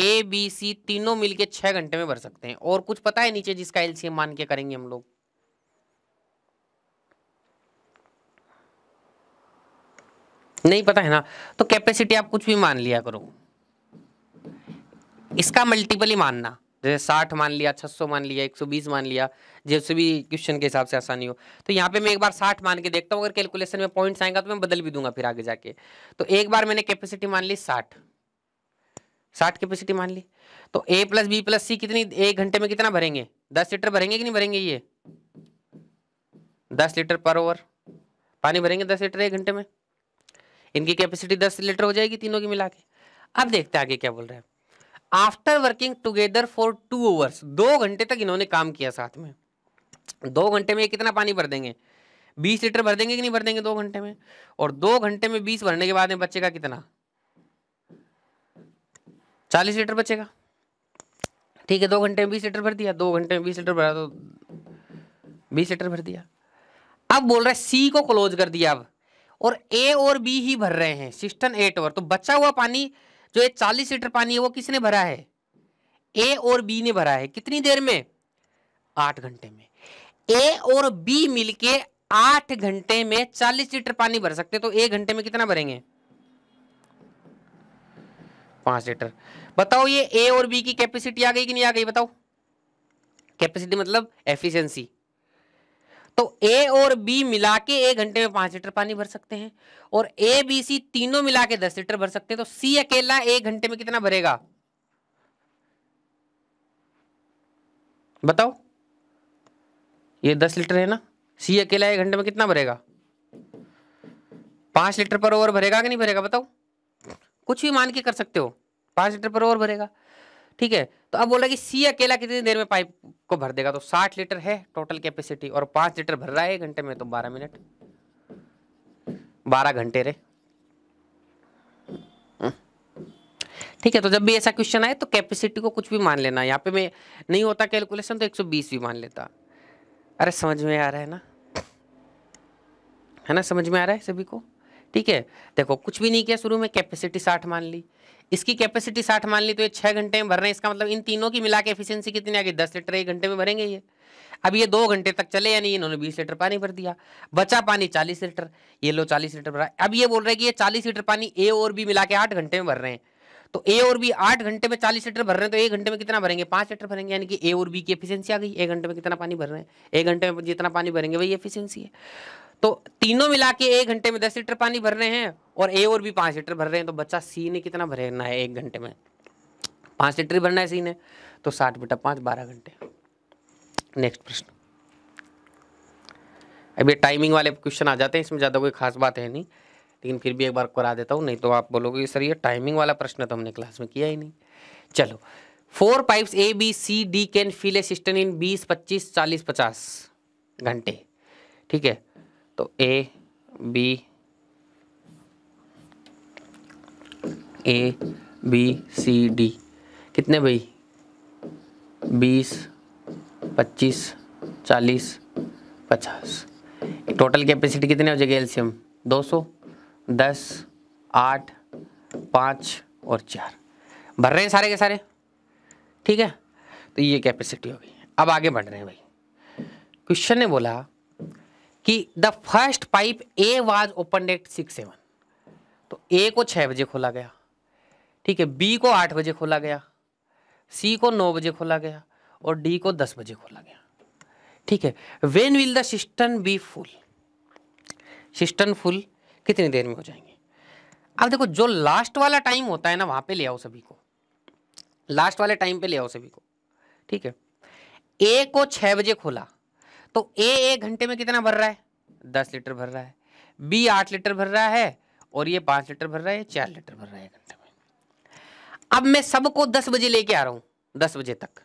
ए बी सी तीनों मिलके छः घंटे में भर सकते हैं और कुछ पता है नीचे जिसका एलसीएम मान के करेंगे हम लोग नहीं पता है ना तो कैपेसिटी आप कुछ भी मान लिया करो इसका मल्टीपल ही मानना जैसे साठ मान लिया छः मान लिया एक सौ बीस मान लिया जैसे भी क्वेश्चन के हिसाब से आसानी हो तो यहाँ पे मैं एक बार साठ मान के देखता हूँ अगर कैलकुलेशन में पॉइंट्स आएगा तो मैं बदल भी दूंगा फिर आगे जाके तो एक बार मैंने कैपेसिटी मान ली साठ साठ कैपेसिटी मान ली तो A plus B plus C कितनी एक घंटे में कितना भरेंगे दस लीटर भरेंगे कि नहीं भरेंगे ये दस लीटर पर ओवर पानी भरेंगे दस लीटर एक घंटे में इनकी कैपेसिटी दस लीटर हो जाएगी तीनों की मिला के अब देखते हैं आगे क्या बोल रहे हैं after working together for two hours दो घंटे तक इन्होंने काम किया साथ में दो घंटे में कितना पानी भर देंगे बीस लीटर भर देंगे कि नहीं भर देंगे दो घंटे में और दो घंटे में बीस भरने के बाद में बच्चे का कितना चालीस लीटर बचेगा ठीक है दो घंटे में बीस लीटर भर दिया दो घंटे में बीस लीटर भरा तो बीस लीटर भर दिया अब बोल रहे सी को क्लोज कर दिया अब और ए और बी ही भर रहे हैं सिस्टन एट ओवर तो बचा हुआ पानी जो ये चालीस लीटर पानी है वो किसने भरा है ए और बी ने भरा है कितनी देर में आठ घंटे में ए और बी मिलके आठ घंटे में चालीस लीटर पानी भर सकते तो एक घंटे में कितना भरेंगे पांच लीटर बताओ ये ए और बी की कैपेसिटी आ गई कि नहीं आ गई बताओ कैपेसिटी मतलब एफिशिएंसी तो ए और बी मिला के एक घंटे में पांच लीटर पानी भर सकते हैं और ए बी सी तीनों मिला के दस लीटर भर सकते हैं तो सी अकेला एक घंटे में कितना भरेगा बताओ ये दस लीटर है ना सी अकेला एक घंटे में कितना भरेगा पांच लीटर पर ओवर भरेगा कि नहीं भरेगा बताओ कुछ भी मान के कर सकते हो पांच लीटर पर ओवर भरेगा ठीक है तो अब बोला कि सी अकेला कितनी देर में पाइप को भर देगा तो 60 लीटर है टोटल कैपेसिटी और 5 लीटर भर रहा है घंटे में तो 12 मिनट 12 घंटे रे हम्म। ठीक है तो जब भी ऐसा क्वेश्चन आए तो कैपेसिटी को कुछ भी मान लेना यहाँ पे मैं नहीं होता कैलकुलेशन तो 120 भी मान लेता अरे समझ में आ रहा है ना है ना समझ में आ रहा है सभी को ठीक है देखो कुछ भी नहीं किया शुरू में कैपेसिटी साठ मान ली इसकी कैपेसिटी साठ मान ली तो ये छः घंटे में भर रहे हैं इसका मतलब इन तीनों की मिला के एफिशिएंसी कितनी आ गई दस लीटर एक घंटे में भरेंगे ये अब ये दो घंटे तक चले यानी इन्होंने बीस लीटर पानी भर दिया बचा पानी चालीस लीटर ये लो चालीस लीटर भरा अब ये बोल रहे हैं कि ये चालीस लीटर पानी ए और बी मिला के आठ घंटे में भर रहे हैं तो ए और बी आठ घंटे में चालीस लीटर भर रहे हैं तो एक घंटे में कितना भरेंगे पाँच लीटर भरेंगे यानी कि ए और बी की एफिशियंसी आ गई एक घंटे में कितना पानी भर रहे हैं एक घंटे में जितना पानी भरेंगे वही एफिशियंसी है तो तीनों मिला के एक घंटे में दस लीटर पानी भर रहे हैं और ए और भी पांच लीटर भर रहे हैं तो बच्चा सी ने कितना भरना है एक घंटे में पांच लीटर भरना है सी ने तो साठ बेटा पांच बारह घंटे नेक्स्ट प्रश्न अब ये टाइमिंग वाले क्वेश्चन आ जाते हैं इसमें ज़्यादा कोई खास बात है नहीं लेकिन फिर भी एक बार करा देता हूँ नहीं तो आप बोलोगे सर ये टाइमिंग वाला प्रश्न तो हमने क्लास में किया ही नहीं चलो four pipes A B C D can fill a system in बीस पच्चीस चालीस पचास घंटे ठीक है तो A B A B C D कितने भाई बीस पच्चीस चालीस पचास टोटल कैपेसिटी कितने हो जाएगी एल्शियम दो सौ दस आठ पाँच और चार भर रहे हैं सारे के सारे ठीक है तो ये कैपेसिटी हो गई अब आगे बढ़ रहे हैं भाई क्वेश्चन ने बोला कि the first pipe A was open at six seven तो ए को छः बजे खोला गया ठीक है बी को आठ बजे खोला गया सी को नौ बजे खोला गया और डी को दस बजे खोला गया ठीक है when will the cistern be full cistern full कितनी देर में हो जाएंगे अब देखो जो लास्ट वाला टाइम होता है ना वहाँ पे ले आओ सभी को लास्ट वाले टाइम पे ले आओ सभी को ठीक है ए को छः बजे खोला तो ए एक घंटे में कितना भर रहा है दस लीटर भर रहा है बी आठ लीटर भर रहा है और ये पांच लीटर भर रहा है चार लीटर भर रहा है घंटे में अब मैं सबको दस बजे लेके आ रहा हूं दस बजे तक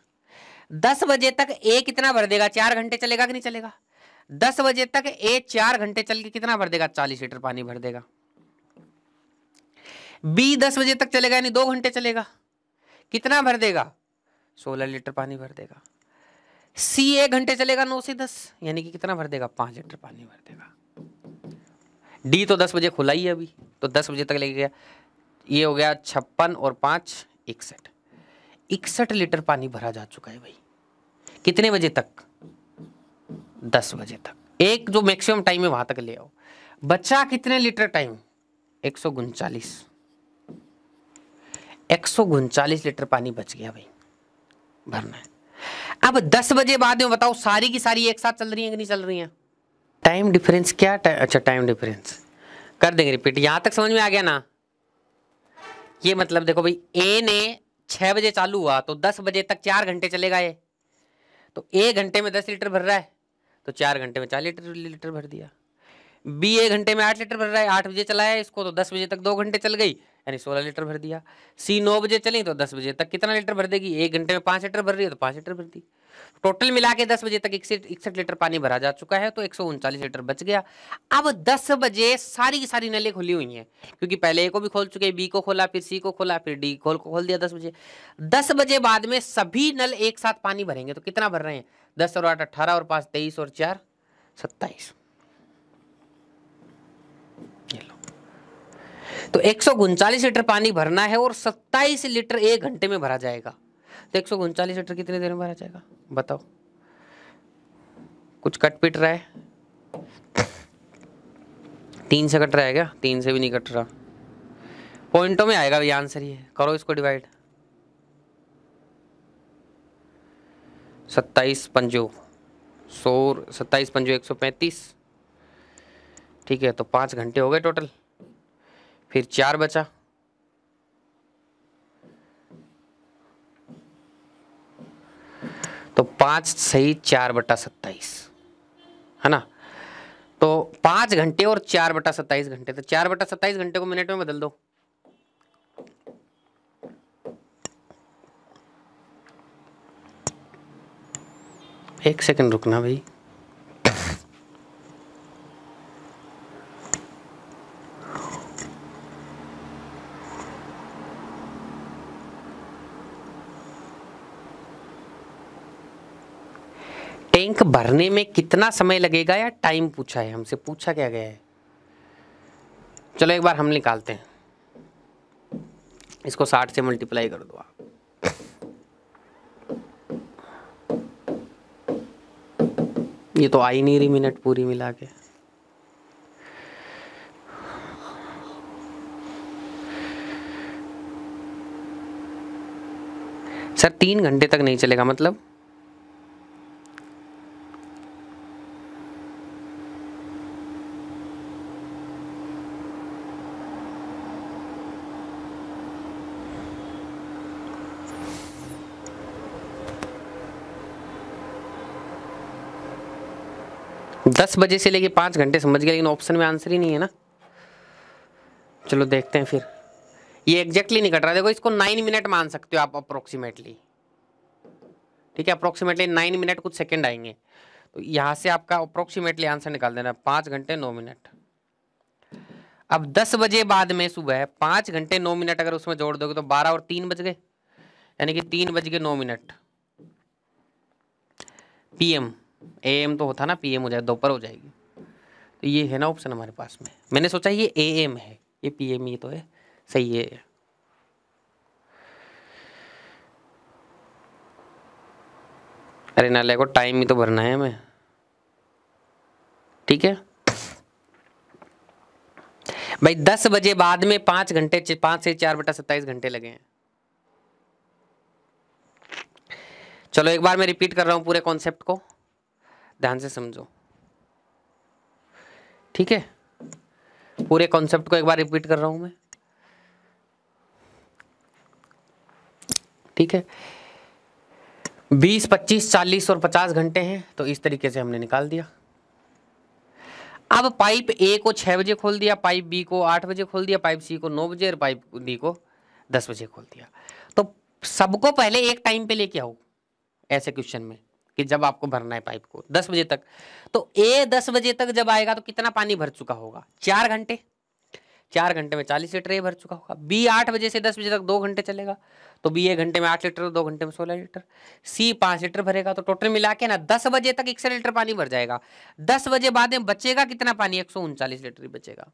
दस बजे तक ए कितना भर देगा चार घंटे चलेगा कि नहीं चलेगा दस बजे तक ए चार घंटे चल के कितना भर देगा चालीस लीटर पानी भर देगा बी दस बजे तक चलेगा यानी दो घंटे चलेगा कितना भर देगा सोलह लीटर पानी भर देगा सी एक घंटे चलेगा नौ से दस यानी कि कितना भर देगा पांच लीटर पानी भर देगा डी तो दस बजे खुला ही है अभी तो दस बजे तक लेके गया ये हो गया छप्पन और पांच इकसठ इकसठ लीटर पानी भरा जा चुका है भाई कितने बजे तक दस बजे तक एक जो मैक्सिमम टाइम है वहां तक ले आओ बचा कितने लीटर टाइम एक सौ उनचालीस एक सौ उनचालीस लीटर पानी बच गया भाई भरना है अब दस बजे बाद में बताओ सारी की सारी एक साथ चल रही हैं कि नहीं चल रही हैं टाइम डिफरेंस क्या टा, अच्छा टाइम डिफरेंस कर देंगे रिपीट यहाँ तक समझ में आ गया ना ये मतलब देखो भाई ए ने छः बजे चालू हुआ तो दस बजे तक चार घंटे चलेगा ये तो ए घंटे में दस लीटर भर रहा है तो चार घंटे में चार लीटर लीटर भर दिया बी ए घंटे में आठ लीटर भर रहा है आठ बजे चलाया इसको तो दस बजे तक दो घंटे चल गई यानी सोलह लीटर भर दिया सी नौ बजे चली तो दस बजे तक कितना लीटर भर देगी एक घंटे में पाँच लीटर भर रही है तो पाँच लीटर भर दी टोटल मिला के दस बजे तक इकसठ लीटर पानी भरा जा चुका है तो एक लीटर बच गया अब दस बजे सारी की सारी नलें खुली हुई हैं क्योंकि पहले ए को भी खोल चुके बी को खोला फिर सी को खोला फिर डी खोल को खोल दिया दस बजे दस बजे बाद में सभी नल एक साथ पानी भरेंगे तो कितना भर रहे हैं दस और आठ अट्ठारह और पाँच तेईस और चार सत्ताईस तो एक लीटर पानी भरना है और सत्ताईस लीटर एक घंटे में भरा जाएगा तो एक लीटर कितने देर में भरा जाएगा बताओ कुछ कट पिट रहा है तीन से कट रहा है क्या तीन से भी नहीं कट रहा पॉइंटों में आएगा भी आंसर ये करो इसको डिवाइड सत्ताईस पंजो सौ सत्ताईस पंजो एक सौ पैंतीस ठीक है तो पाँच घंटे हो गए टोटल फिर चार बचा तो पांच सही चार बटा सत्ताईस है ना तो पांच घंटे और चार बटा सत्ताईस घंटे तो चार बटा सत्ताईस घंटे को मिनट में बदल दो एक सेकंड रुकना भाई बैंक भरने में कितना समय लगेगा या टाइम पूछा है हमसे पूछा क्या गया है चलो एक बार हम निकालते हैं इसको साठ से मल्टीप्लाई कर दो आप ये तो आई नहीं रही मिनट पूरी मिला के सर तीन घंटे तक नहीं चलेगा मतलब दस बजे से लेके पाँच घंटे समझ गया लेकिन ऑप्शन में आंसर ही नहीं है ना चलो देखते हैं फिर ये एग्जैक्टली नहीं कट रहा देखो इसको नाइन मिनट मान सकते हो आप अप्रोक्सीमेटली ठीक है अप्रोक्सीमेटली नाइन मिनट कुछ सेकेंड आएंगे तो यहाँ से आपका अप्रोक्सीमेटली आंसर निकाल देना पाँच घंटे नौ मिनट अब दस बजे बाद में सुबह पाँच घंटे नौ मिनट अगर उसमें जोड़ दोगे तो बारह और तीन बज गए यानी कि तीन बज गए नौ मिनट पीएम ए एम तो होता ना पी एम हो जाए दोपहर हो जाएगी तो ये है ना ऑप्शन हमारे पास में मैंने सोचा ये ए एम है ये पी एम ये तो है सही है अरे नाले को टाइम ही तो भरना है हमें ठीक है भाई दस बजे बाद में पांच घंटे पांच से चार बटा सत्ताईस घंटे लगे हैं चलो एक बार मैं रिपीट कर रहा हूं पूरे कॉन्सेप्ट को ध्यान से समझो ठीक है पूरे कॉन्सेप्ट को एक बार रिपीट कर रहा हूं मैं ठीक है बीस पच्चीस चालीस और पचास घंटे हैं तो इस तरीके से हमने निकाल दिया अब पाइप ए को छह बजे खोल दिया पाइप बी को आठ बजे खोल दिया पाइप सी को नौ बजे और पाइप डी को दस बजे खोल दिया तो सबको पहले एक टाइम पे लेके आओ ऐसे क्वेश्चन में कि जब आपको भरना है पाइप को दस बजे तक तो ए दस बजे तक जब आएगा तो कितना पानी भर चुका होगा चार घंटे चार घंटे में चालीस लीटर ए भर चुका होगा बी आठ बजे से दस बजे तक दो घंटे चलेगा तो बी ए घंटे में आठ लीटर दो घंटे में सोलह लीटर सी पांच लीटर भरेगा तो टोटल मिला के ना दस बजे तक इकसठ लीटर पानी भर जाएगा दस बजे बाद में बचेगा कितना पानी एक सौ उनचालीस लीटर ही बचेगा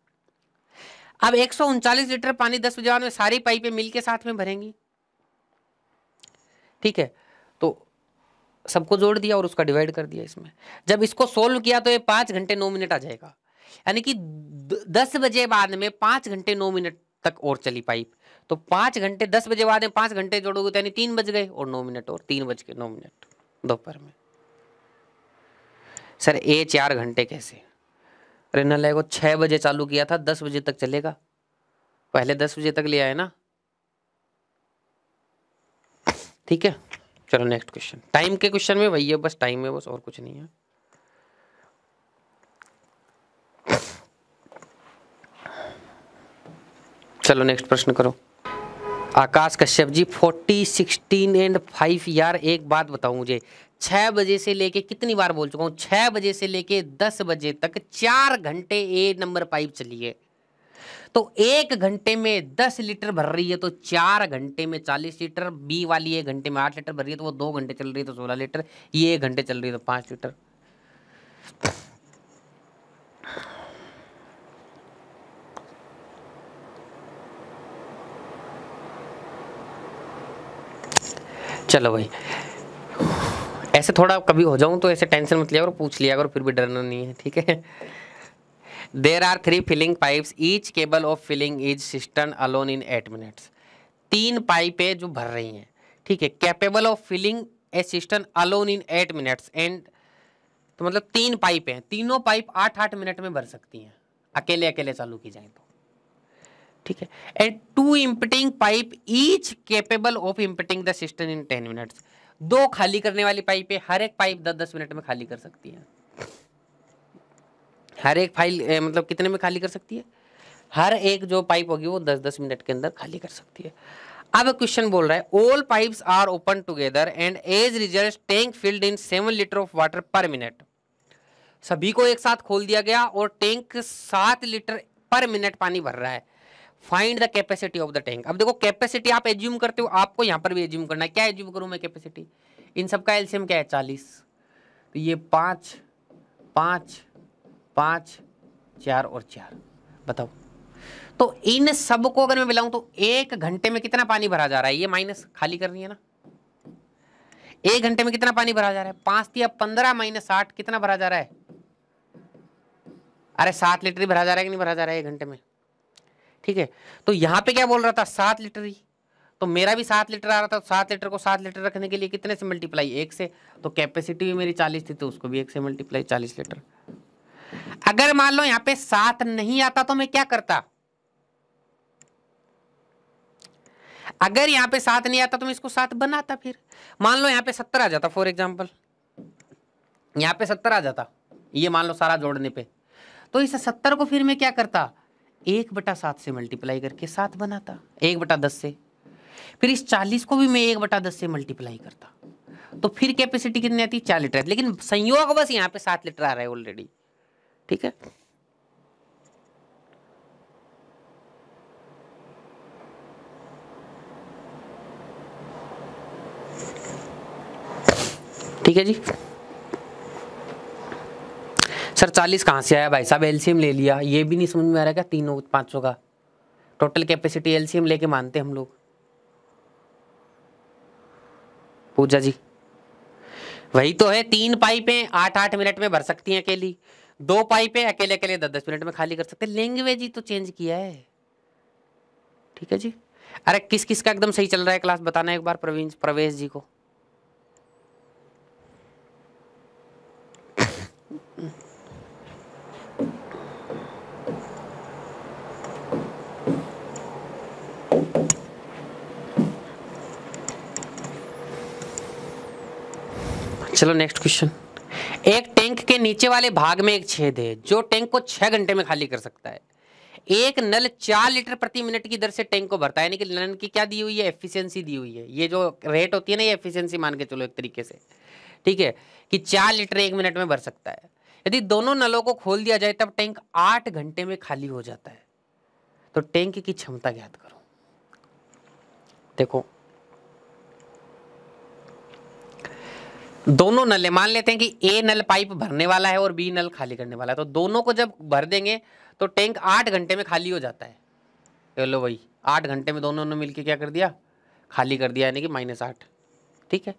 अब एक सौ उनचालीस लीटर पानी दस बजे बाद में सारी पाइपें मिलकर साथ में भरेंगी ठीक है सबको जोड़ दिया और उसका डिवाइड कर दिया इसमें जब इसको सोल्व किया तो ये पाँच घंटे नौ मिनट आ जाएगा यानी कि दस बजे बाद में पाँच घंटे नौ मिनट तक और चली पाइप तो पाँच घंटे दस बजे बाद में पाँच घंटे जोड़ोगे तो यानी तीन बज गए और नौ मिनट और तीन बज के नौ मिनट दोपहर में सर ए चार घंटे कैसे अरे न लगे छः बजे चालू किया था दस बजे तक चलेगा पहले दस बजे तक ले आए ना ठीक है चलो नेक्स्ट क्वेश्चन टाइम के क्वेश्चन में वही है बस टाइम है बस और कुछ नहीं है चलो नेक्स्ट प्रश्न करो Akash Kashyap ji forty sixteen and five यार एक बात बताओ मुझे छः बजे से लेके कितनी बार बोल चुका हूँ छः बजे से लेके दस बजे तक चार घंटे ए नंबर पाइप चली है तो एक घंटे में दस लीटर भर रही है तो चार घंटे में चालीस लीटर बी वाली एक घंटे में आठ लीटर भर रही है तो वो दो घंटे चल रही है तो सोलह लीटर ये एक घंटे चल रही है तो पांच लीटर चलो भाई ऐसे थोड़ा कभी हो जाऊं तो ऐसे टेंशन मत लिया और पूछ लिया और फिर भी डरना नहीं है ठीक है there are three filling pipes each capable of filling is cistern alone in eight minutes तीन पाइपें जो भर रही हैं ठीक है capable of filling a cistern alone in eight minutes and तो मतलब तीन पाइप हैं तीनों पाइप आठ आठ मिनट में भर सकती हैं अकेले अकेले चालू की जाए तो ठीक है and two emptying pipe each capable of emptying the system in ten minutes दो खाली करने वाली पाइपें हर एक पाइप दस दस मिनट में खाली कर सकती हैं हर एक फाइल मतलब कितने में खाली कर सकती है हर एक जो पाइप होगी वो दस दस मिनट के अंदर खाली कर सकती है अब क्वेश्चन बोल रहा है all pipes are open together and as result tank filled in seven litre of water per minute सभी को एक साथ खोल दिया गया और टैंक सात लीटर पर मिनट पानी भर रहा है find the capacity of the tank अब देखो कैपेसिटी आप एज्यूम करते हो आपको यहाँ पर भी एज्यूम करना है क्या एज्यूम करूँ मैं कैपेसिटी इन सबका एल्सियम क्या है चालीस तो ये पाँच पाँच पांच चार और चार बताओ तो इन सब को अगर मैं मिलाऊं तो एक घंटे में कितना पानी भरा जा रहा है ये माइनस खाली करनी है ना एक घंटे में कितना पानी भरा जा रहा है पांच या पंद्रह माइनस साठ कितना भरा जा रहा है अरे सात लीटर ही भरा जा रहा है कि नहीं भरा जा रहा है एक घंटे में ठीक है तो यहां पे क्या बोल रहा था सात लीटर ही तो मेरा भी सात लीटर आ रहा था तो सात लीटर को सात लीटर रखने के लिए कितने से मल्टीप्लाई एक से तो कैपेसिटी भी मेरी चालीस थी तो उसको भी एक से मल्टीप्लाई चालीस लीटर अगर मान लो यहां पे सात नहीं आता तो मैं क्या करता अगर यहां पे सात नहीं आता तो मैं इसको सात बनाता फिर मान लो यहां पे सत्तर आ जाता फॉर एग्जाम्पल यहां पे सत्तर आ जाता ये मान लो सारा जोड़ने पे तो इस सत्तर को फिर मैं क्या करता एक बटा सात से मल्टीप्लाई करके सात बनाता एक बटा दस से फिर इस चालीस को भी मैं एक बटा दस से मल्टीप्लाई करता तो फिर कैपेसिटी कितनी आती चार लीटर लेकिन संयोग बस यहाँ पे सात लीटर आ रहा है ऑलरेडी ठीक है ठीक है जी सर चालीस कहाँ से आया भाई साहब एलसीएम ले लिया ये भी नहीं समझ में आ रहा क्या तीनों सौ का टोटल कैपेसिटी एलसीएम लेके मानते हम लोग पूजा जी वही तो है तीन पाइपें आठ आठ मिनट में भर सकती हैं अकेली दो पाइपें अकेले अकेले दस दस मिनट में खाली कर सकते लैंग्वेज ही तो चेंज किया है ठीक है जी अरे किस किस का एकदम सही चल रहा है क्लास बताना एक बार प्रवीण प्रवेश जी को चलो नेक्स्ट क्वेश्चन एक टैंक के नीचे वाले भाग में एक छेद है जो टैंक को छह घंटे में खाली कर सकता है एक नल चार लीटर प्रति मिनट की दर से टैंक को भरता है यानी कि नल की क्या दी हुई है एफिशिएंसी दी हुई है ये जो रेट होती है ना ये एफिशिएंसी मान के चलो एक तरीके से ठीक है कि चार लीटर एक मिनट में भर सकता है यदि दोनों नलों को खोल दिया जाए तब टैंक आठ घंटे में खाली हो जाता है तो टैंक की क्षमता ज्ञात करो देखो दोनों नल मान लेते हैं कि ए नल पाइप भरने वाला है और बी नल खाली करने वाला है तो दोनों को जब भर देंगे तो टैंक आठ घंटे में खाली हो जाता है चलो भाई आठ घंटे में दोनों ने मिलकर क्या कर दिया खाली कर दिया यानी कि माइनस आठ ठीक है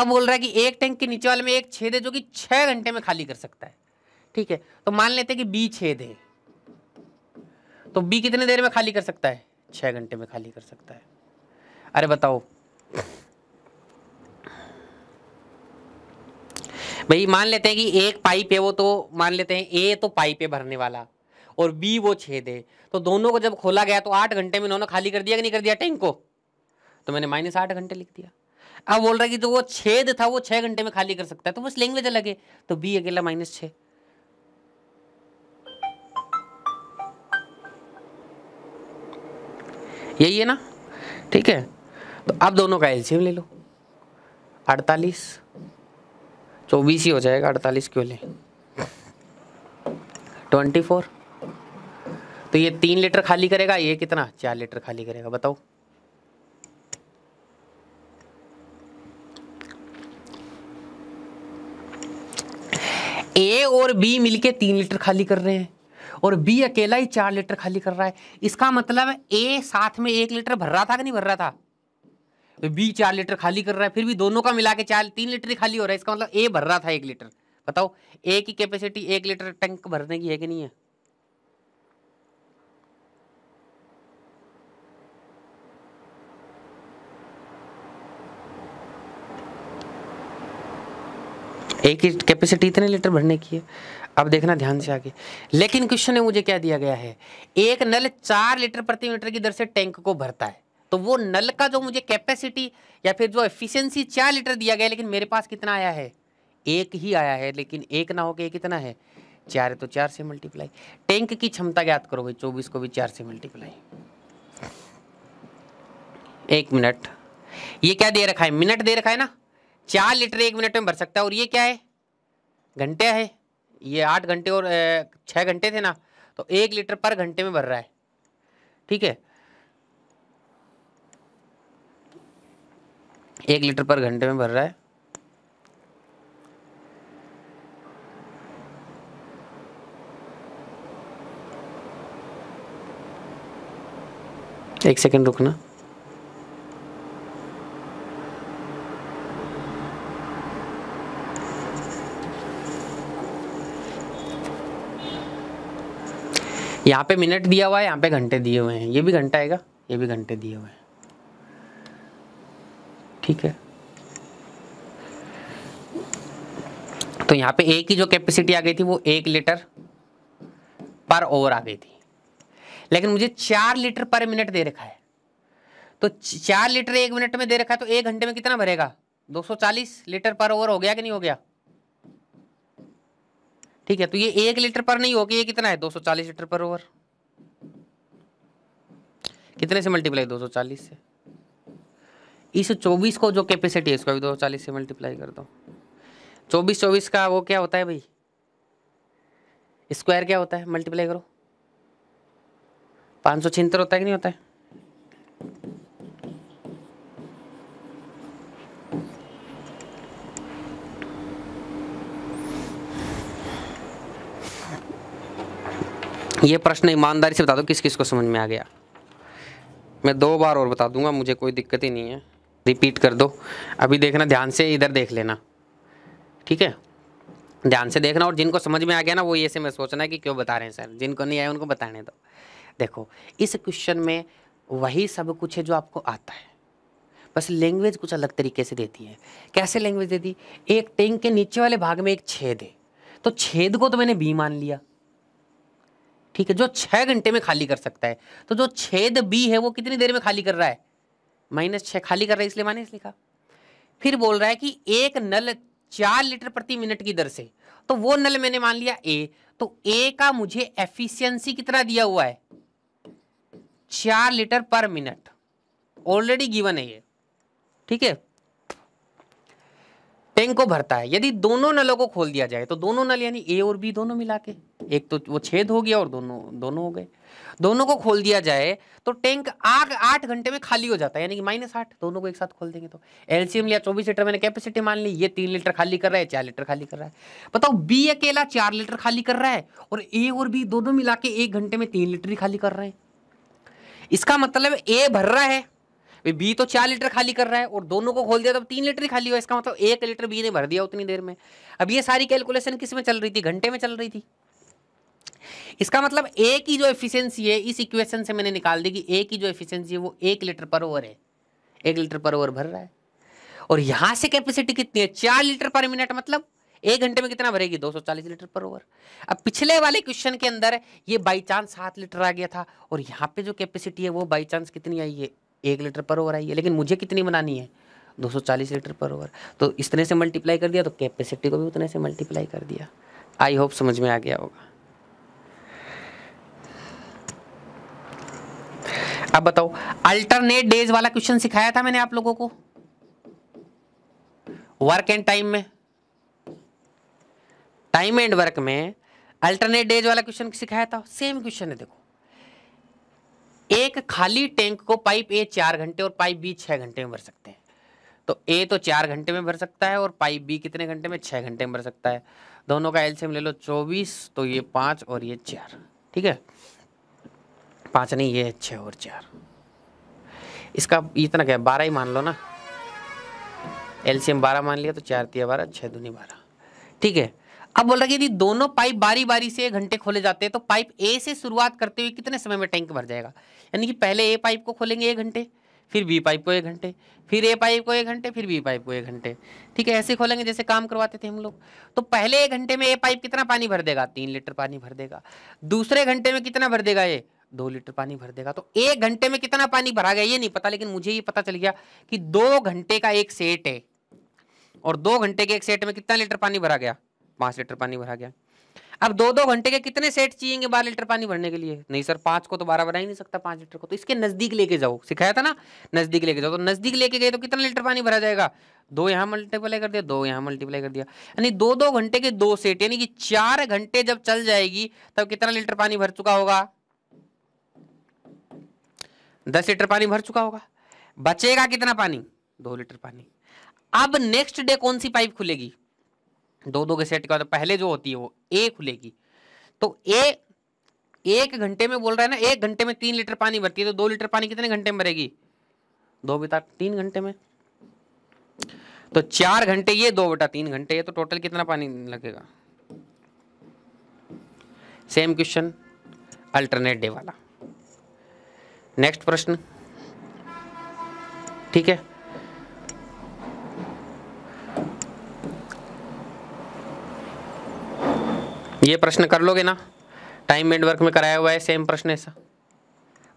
अब बोल रहा है कि एक टैंक के नीचे वाले में एक छेद है जो कि छः घंटे में खाली कर सकता है ठीक है तो मान लेते हैं कि बी छेद है तो बी कितने देर में खाली कर सकता है छः घंटे में खाली कर सकता है अरे बताओ भाई मान लेते हैं कि एक पाइप है वो तो मान लेते हैं ए तो पाइप है भरने वाला और बी वो छेद है तो दोनों को जब खोला गया तो आठ घंटे में उन्होंने खाली कर दिया कि नहीं कर दिया टैंक को तो मैंने माइनस आठ घंटे लिख दिया अब बोल रहा है कि जो वो छेद था वो छह घंटे में खाली कर सकता है तो बस लैंग्वेज अलग है तो बी अकेला माइनस छ यही है ना ठीक है तो आप दोनों का एलसीएम ले लो अड़तालीस चौबीस तो ही हो जाएगा अड़तालीस क्यों लें ट्वेंटी फोर तो ये तीन लीटर खाली करेगा ये कितना चार लीटर खाली करेगा बताओ ए और बी मिलके तीन लीटर खाली कर रहे हैं और बी अकेला ही चार लीटर खाली कर रहा है इसका मतलब ए साथ में एक लीटर भर रहा था कि नहीं भर रहा था तो बी चार लीटर खाली कर रहा है फिर भी दोनों का मिला के चार तीन लीटर ही खाली हो रहा है इसका मतलब ए भर रहा था एक लीटर बताओ ए की कैपेसिटी एक लीटर टैंक भरने की है कि नहीं है एक ही कैपेसिटी इतने लीटर भरने की है अब देखना ध्यान से आगे लेकिन क्वेश्चन में मुझे क्या दिया गया है एक नल चार लीटर प्रति मीटर की दर से टैंक को भरता है तो वो नल का जो मुझे कैपेसिटी या फिर जो एफिशिएंसी चार लीटर दिया गया लेकिन मेरे पास कितना आया है एक ही आया है लेकिन एक ना होकर कितना है चार है तो चार से मल्टीप्लाई टैंक की क्षमता ज्ञात करो भाई चौबीस को भी चार से मल्टीप्लाई एक मिनट ये क्या दे रखा है मिनट दे रखा है ना चार लीटर एक मिनट में भर सकता है और ये क्या है घंटे है ये आठ घंटे और छः घंटे थे ना तो एक लीटर पर घंटे में भर रहा है ठीक है एक लीटर पर घंटे में भर रहा है एक सेकंड रुकना यहाँ पे मिनट दिया हुआ है यहाँ पे घंटे दिए हुए हैं ये भी घंटा आएगा ये भी घंटे दिए हुए हैं ठीक है तो यहाँ पे ए की जो कैपेसिटी आ गई थी वो एक लीटर पर ओवर आ गई थी लेकिन मुझे चार लीटर पर मिनट दे रखा है तो चार लीटर एक मिनट में दे रखा है तो एक घंटे में कितना भरेगा 240 लीटर पर ओवर हो गया कि नहीं हो गया ठीक है तो ये एक लीटर पर नहीं होगी ये कितना है 240 लीटर पर ओवर कितने से मल्टीप्लाई 240 से इस चौबीस को जो कैपेसिटी है उसको भी दो चालीस से मल्टीप्लाई कर दो चौबीस चौबीस का वो क्या होता है भाई स्क्वायर क्या होता है मल्टीप्लाई करो पाँच सौ छिहत्तर होता है कि नहीं होता है ये प्रश्न ईमानदारी से बता दो किस किस को समझ में आ गया मैं दो बार और बता दूंगा मुझे कोई दिक्कत ही नहीं है रिपीट कर दो अभी देखना ध्यान से इधर देख लेना ठीक है ध्यान से देखना और जिनको समझ में आ गया ना वो ये से मैं सोचना है कि क्यों बता रहे हैं सर जिनको नहीं आया उनको बताने दो देखो इस क्वेश्चन में वही सब कुछ है जो आपको आता है बस लैंग्वेज कुछ अलग तरीके से देती है कैसे लैंग्वेज देती एक टेंग के नीचे वाले भाग में एक छेद है तो छेद को तो मैंने बी मान लिया ठीक है जो छः घंटे में खाली कर सकता है तो जो छेद बी है वो कितनी देर में खाली कर रहा है माइनस छः खाली कर रहा है इसलिए माइनस लिखा फिर बोल रहा है कि एक नल चार लीटर प्रति मिनट की दर से तो वो नल मैंने मान लिया ए तो ए का मुझे एफिशिएंसी कितना दिया हुआ है चार लीटर पर मिनट ऑलरेडी गिवन है ये ठीक है टैंक को भरता है यदि दोनों नलों को खोल दिया जाए तो दोनों नल यानी ए और बी दोनों मिला के एक तो वो छेद हो गया और दोनों दोनों हो गए दोनों को खोल दिया जाए तो टैंक आग आठ घंटे में खाली हो जाता है यानी कि माइनस आठ दोनों को एक साथ खोल देंगे तो एलसीएम लिया चौबीस लीटर मैंने कैपेसिटी मान ली ये तीन लीटर खाली कर रहा है चार लीटर खाली कर रहा है बताओ बी अकेला चार लीटर खाली कर रहा है और ए और बी दोनों मिला के एक घंटे में तीन लीटर ही खाली कर रहे हैं इसका मतलब ए भर रहा है बी तो चार लीटर खाली कर रहा है और दोनों को खोल दिया तो तीन लीटर ही खाली हुआ इसका मतलब एक लीटर बी ने भर दिया उतनी देर में अब ये सारी कैलकुलेशन किस में चल रही थी घंटे में चल रही थी इसका मतलब ए की जो एफिशिएंसी है इस इक्वेशन से मैंने निकाल दी कि ए की जो एफिशिएंसी है वो एक लीटर पर ओवर है एक लीटर पर ओवर भर रहा है और यहाँ से कैपेसिटी कितनी है चार लीटर पर मिनट मतलब एक घंटे में कितना भरेगी 240 लीटर पर ओवर अब पिछले वाले क्वेश्चन के अंदर ये बाई चांस सात लीटर आ गया था और यहाँ पे जो कैपेसिटी है वो बाई चांस कितनी आई है एक लीटर पर ओवर आई है लेकिन मुझे कितनी बनानी है 240 लीटर पर ओवर तो इस तरह से मल्टीप्लाई कर दिया तो कैपेसिटी को भी उतने से मल्टीप्लाई कर दिया आई होप समझ में आ गया होगा अब बताओ अल्टरनेट डेज वाला क्वेश्चन सिखाया था मैंने आप लोगों को वर्क एंड टाइम में टाइम एंड वर्क में अल्टरनेट डेज वाला क्वेश्चन सिखाया था सेम क्वेश्चन है देखो एक खाली टैंक को पाइप ए चार घंटे और पाइप बी छह घंटे में भर सकते हैं तो ए तो चार घंटे में भर सकता है और पाइप बी कितने घंटे में छह घंटे में भर सकता है दोनों का एलसीएम ले लो चौबीस तो ये पांच और ये चार ठीक है पांच नहीं ये छः और चार इसका इतना क्या बारह ही मान लो ना एलसीएम बारह मान लिया तो चार तिया बारह छह दूनी बारह ठीक है अब बोल रहा है यदि दोनों पाइप बारी बारी से घंटे खोले जाते हैं तो पाइप ए से शुरुआत करते हुए कितने समय में टैंक भर जाएगा यानी कि पहले ए पाइप को खोलेंगे एक घंटे फिर बी पाइप को एक घंटे फिर ए पाइप को एक घंटे फिर बी पाइप को एक घंटे ठीक है ऐसे खोलेंगे जैसे काम करवाते थे हम लोग तो पहले एक घंटे में ए पाइप कितना पानी भर देगा तीन लीटर पानी भर देगा दूसरे घंटे में कितना भर देगा ये दो लीटर पानी भर देगा तो एक घंटे में कितना पानी भरा गया ये नहीं पता लेकिन मुझे ये पता चल गया कि दो घंटे का एक सेट है और दो घंटे के एक सेट में कितना लीटर पानी भरा गया पांच लीटर पानी भरा गया अब दो दो घंटे के कितने सेट चाहिए बारह लीटर पानी भरने के लिए नहीं सर पांच को तो बारह बना ही नहीं सकता पांच लीटर को तो इसके नज़दीक लेके जाओ सिखाया था ना नज़दीक लेके जाओ तो नज़दीक लेके गए तो कितना लीटर पानी भरा जाएगा दो यहाँ मल्टीप्लाई कर दिया दो यहाँ मल्टीप्लाई कर दिया यानी दो दो घंटे के दो सेट यानी कि चार घंटे जब चल जाएगी तब कितना लीटर पानी भर चुका होगा दस लीटर पानी भर चुका होगा बचेगा कितना पानी दो लीटर पानी अब नेक्स्ट डे कौन सी पाइप खुलेगी दो दो के सेट के बाद पहले जो होती है वो ए खुलेगी तो ए एक घंटे में बोल रहा है ना एक घंटे में तीन लीटर पानी भरती है तो दो लीटर पानी कितने घंटे में भरेगी दो बेटा तीन घंटे में तो चार घंटे ये दो बेटा तीन घंटे ये तो टोटल कितना पानी लगेगा सेम क्वेश्चन अल्टरनेट डे वाला नेक्स्ट प्रश्न ठीक है ये प्रश्न कर लोगे ना टाइम एंड वर्क में कराया हुआ है सेम प्रश्न ऐसा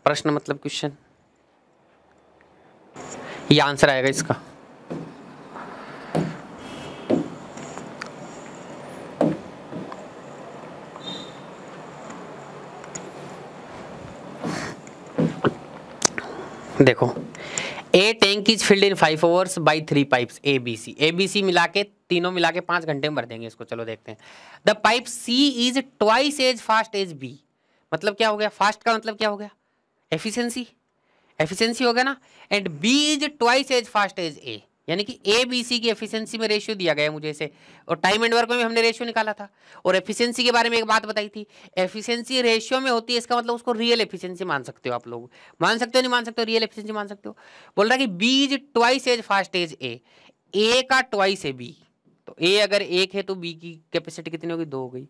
प्रश्न मतलब क्वेश्चन ये आंसर आएगा इसका देखो a tank is filled in five hours by three pipes A B C A B C मिला के तीनों मिला के पाँच घंटे में भर देंगे इसको चलो देखते हैं the pipe C is twice as fast as B मतलब क्या हो गया फास्ट का मतलब क्या हो गया एफिशिएंसी एफिशिएंसी हो गया ना and B is twice as fast as A यानी कि ए बी सी की एफिशिएंसी में रेशियो दिया गया मुझे इसे और टाइम एंड वर्क में भी हमने रेशियो निकाला था और एफिशिएंसी के बारे में एक बात बताई थी एफिशिएंसी रेशियो में होती है इसका मतलब उसको रियल एफिशिएंसी मान सकते हो आप लोग मान सकते हो नहीं मान सकते हो रियल एफिशिएंसी मान सकते हो बोल रहा है कि B is twice as fast as A A का ट्वाइस है बी तो ए अगर एक है तो बी की कैपेसिटी कितनी होगी दो हो गई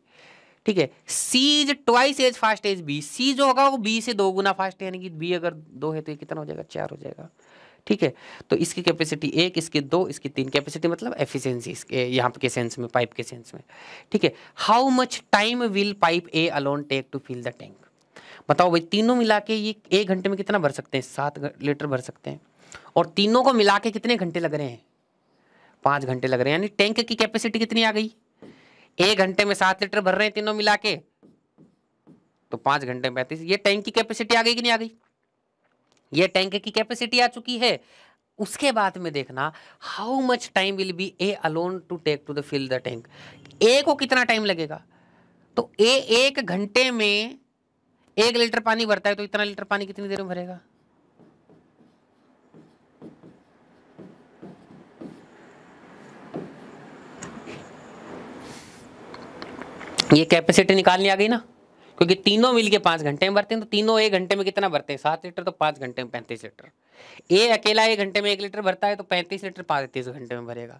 ठीक है C is twice as fast as B C जो होगा वो बी से दो गुना फास्ट है यानी कि बी अगर दो है तो ये कितना हो जाएगा चार हो जाएगा ठीक है तो इसकी कैपेसिटी एक इसकी दो इसकी तीन कैपेसिटी मतलब एफिशिएंसी यहाँ के सेंस में पाइप के सेंस में ठीक है how much time will pipe A alone take to fill the tank बताओ भाई तीनों मिला के ये एक घंटे में कितना भर सकते हैं सात लीटर भर सकते हैं और तीनों को मिला के कितने घंटे लग रहे हैं पाँच घंटे लग रहे हैं यानी टैंक की कैपेसिटी कितनी आ गई एक घंटे में सात लीटर भर रहे हैं तीनों मिला के तो पाँच घंटे में पैंतीस ये टैंक की कैपेसिटी आ गई कि नहीं आ गई ये टैंक की कैपेसिटी आ चुकी है उसके बाद में देखना how much time will be A alone to take to the fill the tank A को कितना टाइम लगेगा तो ए एक घंटे में एक लीटर पानी भरता है तो इतना लीटर पानी कितनी देर में भरेगा ये कैपेसिटी निकालनी आ गई ना क्योंकि तीनों मिलके पांच घंटे में भरते हैं तो तीनों एक घंटे में कितना भरते हैं सात लीटर तो पांच घंटे में पैंतीस लीटर ए अकेला एक घंटे में एक लीटर भरता है तो पैंतीस लीटर पैंतीस घंटे में भरेगा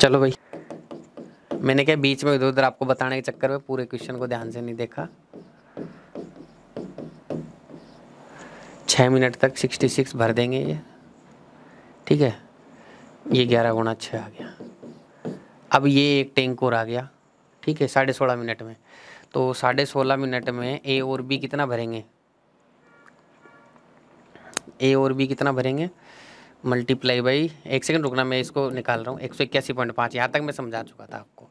चलो भाई मैंने क्या बीच में इधर उधर आपको बताने के चक्कर में पूरे क्वेश्चन को ध्यान से नहीं देखा छः मिनट तक सिक्सटी सिक्स भर देंगे ये ठीक है ये ग्यारह गुणा छः आ गया अब ये एक टैंक और आ गया ठीक है साढ़े सोलह मिनट में तो साढ़े सोलह मिनट में ए और बी कितना भरेंगे ए और बी कितना भरेंगे मल्टीप्लाई बाई एक सेकंड रुकना मैं इसको निकाल रहा हूँ एक सौ इक्यासी पॉइंट पाँच यहाँ तक मैं समझा चुका था आपको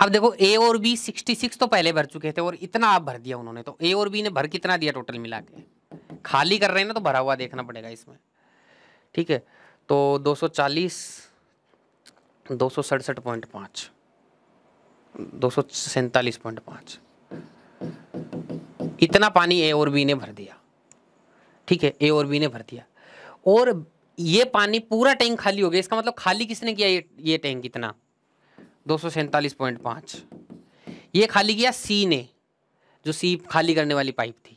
अब देखो ए और बी सिक्सटी सिक्स तो पहले भर चुके थे और इतना आप भर दिया उन्होंने तो ए और बी ने भर कितना दिया टोटल मिला के खाली कर रहे हैं ना तो भरा हुआ देखना पड़ेगा इसमें ठीक है तो 240 दो सौ सड़सठ पॉइंट पाँच दो सौ सैंतालीस पॉइंट पाँच इतना पानी ए और बी ने भर दिया ठीक है ए और बी ने भर दिया और ये पानी पूरा टैंक खाली हो गया इसका मतलब खाली किसने किया ये ये टैंक इतना दो सौ सैंतालीस पॉइंट पाँच ये खाली किया सी ने जो सी खाली करने वाली पाइप थी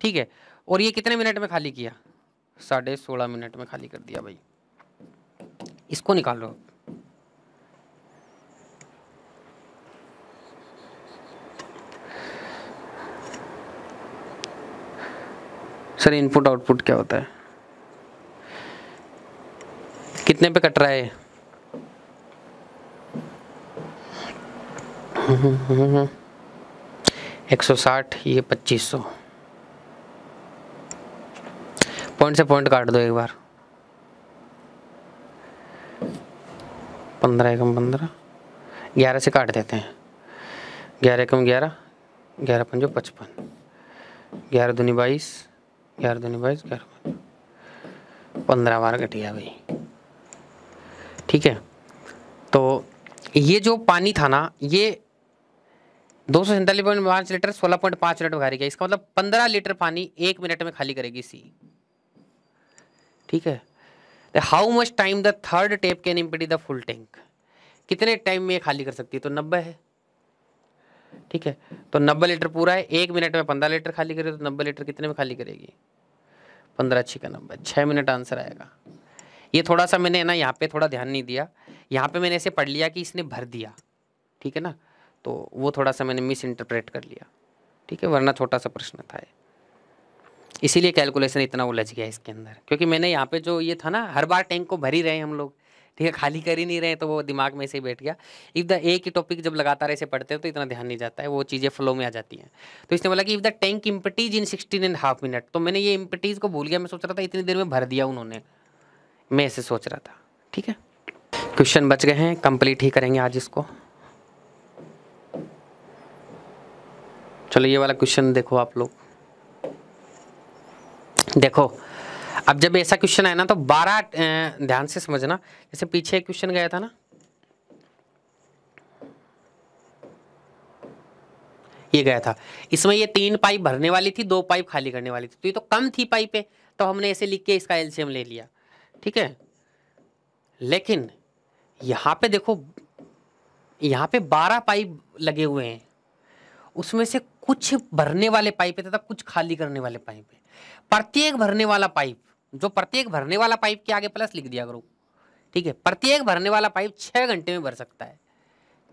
ठीक है और ये कितने मिनट में खाली किया साढ़े सोलह मिनट में खाली कर दिया भाई इसको निकाल लो सर इनपुट आउटपुट क्या होता है कितने पे कट रहा है एक सौ साठ ये पच्चीस सौ पॉइंट से पॉइंट काट दो एक बार पंद्रह एकम पंद्रह ग्यारह से काट देते हैं ग्यारह एकम ग्यारह ग्यारह पंजो पचपन ग्यारह दूनी बाईस ग्यारह दूनी बाईस ग्यारह पंद्रह बार घटिया भाई ठीक है तो ये जो पानी था ना ये दो सौ सैंतालीस पॉइंट पाँच लीटर सोलह पॉइंट पाँच लीटर भारी गया इसका मतलब पंद्रह लीटर पानी एक मिनट में खाली करेगी सी ठीक है how much time the third tap can empty the full tank कितने टाइम में ये खाली कर सकती है तो नब्बे है ठीक है तो नब्बे लीटर पूरा है एक मिनट में पंद्रह लीटर खाली करे तो नब्बे लीटर कितने में खाली करेगी पंद्रह अच्छी का नब्बे छः मिनट आंसर आएगा ये थोड़ा सा मैंने ना यहाँ पे थोड़ा ध्यान नहीं दिया यहाँ पे मैंने ऐसे पढ़ लिया कि इसने भर दिया ठीक है ना तो वो थोड़ा सा मैंने मिस इंटरप्रेट कर लिया ठीक है वरना छोटा सा प्रश्न था ये इसीलिए कैलकुलेशन इतना उलझ गया इसके अंदर क्योंकि मैंने यहाँ पे जो ये था ना हर बार टैंक को भर ही रहे हम लोग ठीक है खाली कर ही नहीं रहे तो वो दिमाग में से ही बैठ गया इफ़ द एक ही टॉपिक जब लगातार ऐसे पढ़ते हैं तो इतना ध्यान नहीं जाता है वो चीज़ें फ्लो में आ जाती हैं तो इसने बोला कि if the tank empties in sixteen and half minute तो मैंने ये इम्पटीज को भूल गया मैं सोच रहा था इतनी देर में भर दिया उन्होंने मैं ऐसे सोच रहा था ठीक है क्वेश्चन बच गए हैं कंप्लीट ही करेंगे आज इसको चलो ये वाला क्वेश्चन देखो आप लोग देखो अब जब ऐसा क्वेश्चन आया ना तो बारह ध्यान से समझना जैसे पीछे एक क्वेश्चन गया था ना ये गया था इसमें ये तीन पाइप भरने वाली थी दो पाइप खाली करने वाली थी तो ये तो कम थी पाइपें तो हमने ऐसे लिख के इसका एल्शियम ले लिया ठीक है लेकिन यहाँ पे देखो यहाँ पे बारह पाइप लगे हुए हैं उसमें से कुछ भरने वाले पाइप है तथा कुछ खाली करने वाले पाइप है प्रत्येक भरने वाला पाइप जो प्रत्येक भरने वाला पाइप के आगे प्लस लिख दिया करो ठीक है प्रत्येक भरने वाला पाइप छः घंटे में भर सकता है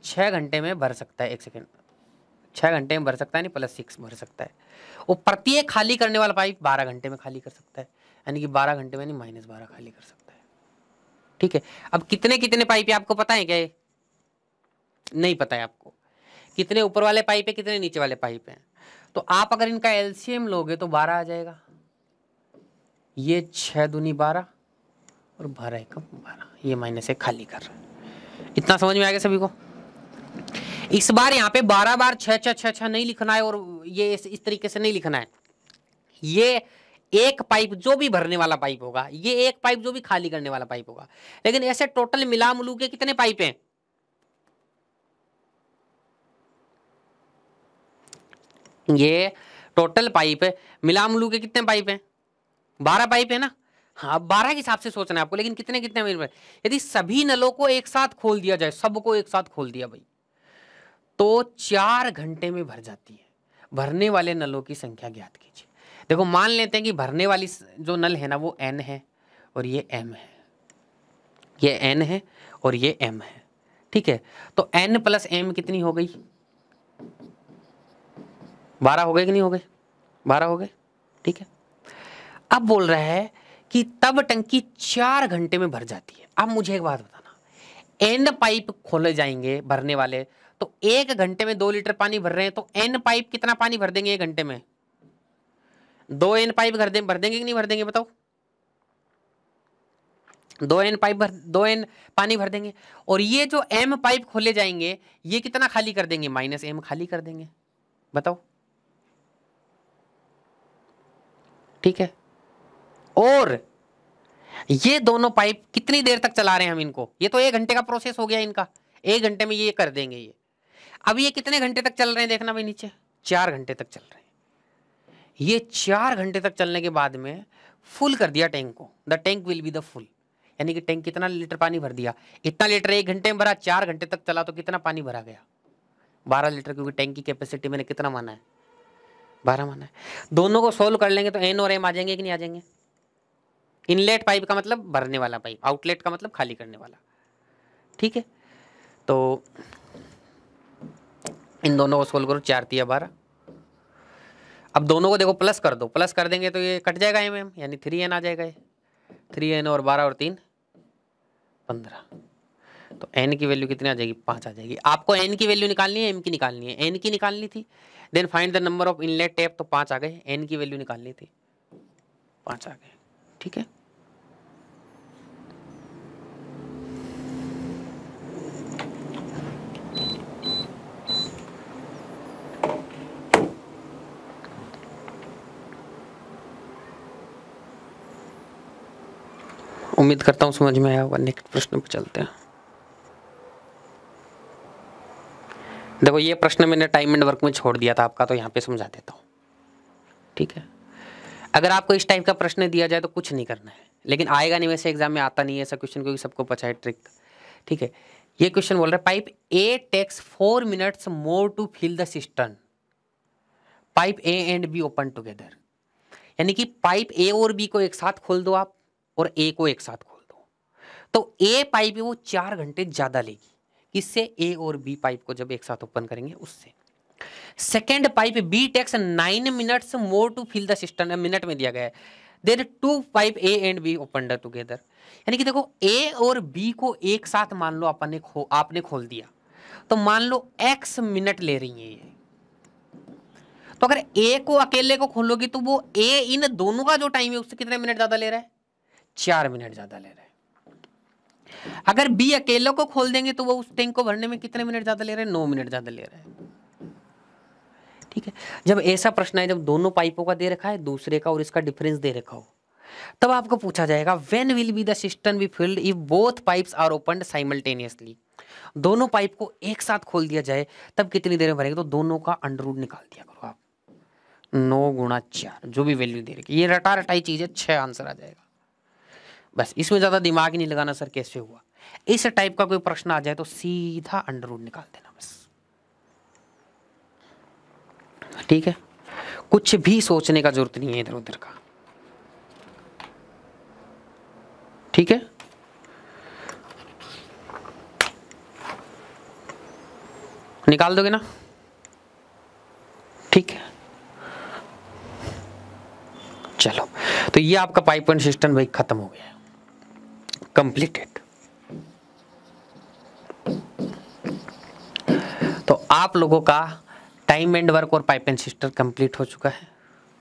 छः घंटे में भर सकता है एक सेकेंड छः घंटे में भर सकता है नहीं प्लस सिक्स भर सकता है वो प्रत्येक खाली करने वाला पाइप बारह घंटे में खाली कर सकता है यानी कि बारह घंटे में नहीं माइनस बारह खाली कर सकता है ठीक है अब कितने कितने पाइप आपको पता है क्या नहीं पता है आपको कितने ऊपर वाले पाइप है कितने नीचे वाले पाइप हैं तो आप अगर इनका एलसीएम लोगे तो बारह आ जाएगा ये छः दूनी बारह और बारह एक बारह ये मायने से खाली कर इतना समझ में आ गया सभी को इस बार यहाँ पे बारह बार छः छः छः छः नहीं लिखना है और ये इस, इस तरीके से नहीं लिखना है ये एक पाइप जो भी भरने वाला पाइप होगा ये एक पाइप जो भी खाली करने वाला पाइप होगा लेकिन ऐसे टोटल मिला मुलू के कितने पाइप हैं ये टोटल पाइप है मिला मुलू के कितने पाइप हैं बारह पाइप है ना हाँ बारह के हिसाब से सोचना है आपको लेकिन कितने कितने यदि सभी नलों को एक साथ खोल दिया जाए सबको एक साथ खोल दिया भाई तो चार घंटे में भर जाती है भरने वाले नलों की संख्या ज्ञात कीजिए देखो मान लेते हैं कि भरने वाली जो नल है ना वो एन है और ये एम है ये एन है और ये एम है ठीक है तो एन प्लस एम कितनी हो गई बारह हो गए कि नहीं हो गए बारह हो गए ठीक है अब बोल रहा है कि तब टंकी चार घंटे में भर जाती है अब मुझे एक बात बताना एन पाइप खोले जाएंगे भरने वाले तो एक घंटे में दो लीटर पानी भर रहे हैं तो एन पाइप कितना पानी भर देंगे एक घंटे में दो एन पाइप भर देंगे भर देंगे कि नहीं भर देंगे बताओ दो एन पाइप भर दो एन पानी भर देंगे और ये जो एम पाइप खोले जाएंगे ये कितना खाली कर देंगे माइनस एम खाली कर देंगे बताओ ठीक है और ये दोनों पाइप कितनी देर तक चला रहे हैं हम इनको ये तो एक घंटे का प्रोसेस हो गया इनका एक घंटे में ये कर देंगे ये अब ये कितने घंटे तक चल रहे हैं देखना भाई नीचे चार घंटे तक चल रहे हैं ये चार घंटे तक चलने के बाद में फुल कर दिया टैंक को the tank will be the full यानी कि टैंक कितना लीटर पानी भर दिया इतना लीटर एक घंटे में भरा चार घंटे तक चला तो कितना पानी भरा गया बारह लीटर क्योंकि टैंक की कैपेसिटी मैंने कितना माना है बारह माना है दोनों को सोल्व कर लेंगे तो एन और एम आ जाएंगे कि नहीं आ जाएंगे इनलेट पाइप का मतलब भरने वाला पाइप आउटलेट का मतलब खाली करने वाला ठीक है तो इन दोनों को सोल्व करो चार तीन बारह अब दोनों को देखो प्लस कर दो प्लस कर देंगे तो ये कट जाएगा एम एम यानी थ्री एन आ जाएगा ये थ्री एन और बारह और तीन पंद्रह तो एन की वैल्यू कितनी आ जाएगी पाँच आ जाएगी आपको एन की वैल्यू निकालनी है एम की निकालनी है एन की निकालनी थी then find the number of inlet tap तो पाँच आ गए एन की वैल्यू निकालनी थी पाँच आ गए ठीक है उम्मीद करता हूँ समझ में आया होगा नेक्स्ट प्रश्न पर चलते हैं देखो ये प्रश्न मैंने टाइम एंड वर्क में छोड़ दिया था आपका तो यहाँ पे समझा देता हूँ ठीक है अगर आपको इस टाइप का प्रश्न दिया जाए तो कुछ नहीं करना है लेकिन आएगा नहीं वैसे एग्जाम में आता नहीं है ऐसा क्वेश्चन क्योंकि सबको पता है ट्रिक ठीक है ये क्वेश्चन बोल रहा है pipe A takes four minutes more to fill the system pipe A and B open together यानी कि पाइप ए और बी को एक साथ खोल दो आप और ए को एक साथ खोल दो तो ए पाइप वो चार घंटे ज़्यादा लेगी इससे ए और बी पाइप को जब एक साथ ओपन करेंगे उससे second pipe B takes nine minutes more to fill the system minute में दिया गया है there two pipe A and B open together यानी कि देखो ए और बी को एक साथ मान लो आपने खो आपने खोल दिया तो मान लो एक्स मिनट ले रही है ये तो अगर ए को अकेले को खोलोगी तो वो ए इन दोनों का जो टाइम है उससे कितने मिनट ज़्यादा ले रहा है चार मिनट ज़्यादा ले रहा है अगर बी अकेले को खोल देंगे तो वो उस टैंक को भरने में कितने मिनट ज़्यादा ले रहे हैं नौ मिनट ज़्यादा ले रहे हैं ठीक है जब ऐसा प्रश्न है जब दोनों पाइपों का दे रखा है दूसरे का और इसका डिफरेंस दे रखा हो तब आपको पूछा जाएगा when will be the system be filled if both pipes are open simultaneously दोनों पाइप को एक साथ खोल दिया जाए तब कितनी देर में भरेंगे तो दोनों का अंडररूट निकाल दिया करो आप नौ गुणा चार जो भी वैल्यू दे रखी ये रटा रटाई चीज़ है छह आंसर आ जाएगा बस इसमें ज़्यादा दिमाग ही नहीं लगाना सर कैसे हुआ इस टाइप का कोई प्रश्न आ जाए तो सीधा अंडर रूट निकाल देना बस ठीक है कुछ भी सोचने का जरूरत नहीं है इधर उधर का ठीक है निकाल दोगे ना ठीक है चलो तो ये आपका पाइप एंड सिस्टम भाई खत्म हो गया कंप्लीटेड तो आप लोगों का टाइम एंड वर्क और पाइप एंड सिस्टर कंप्लीट हो चुका है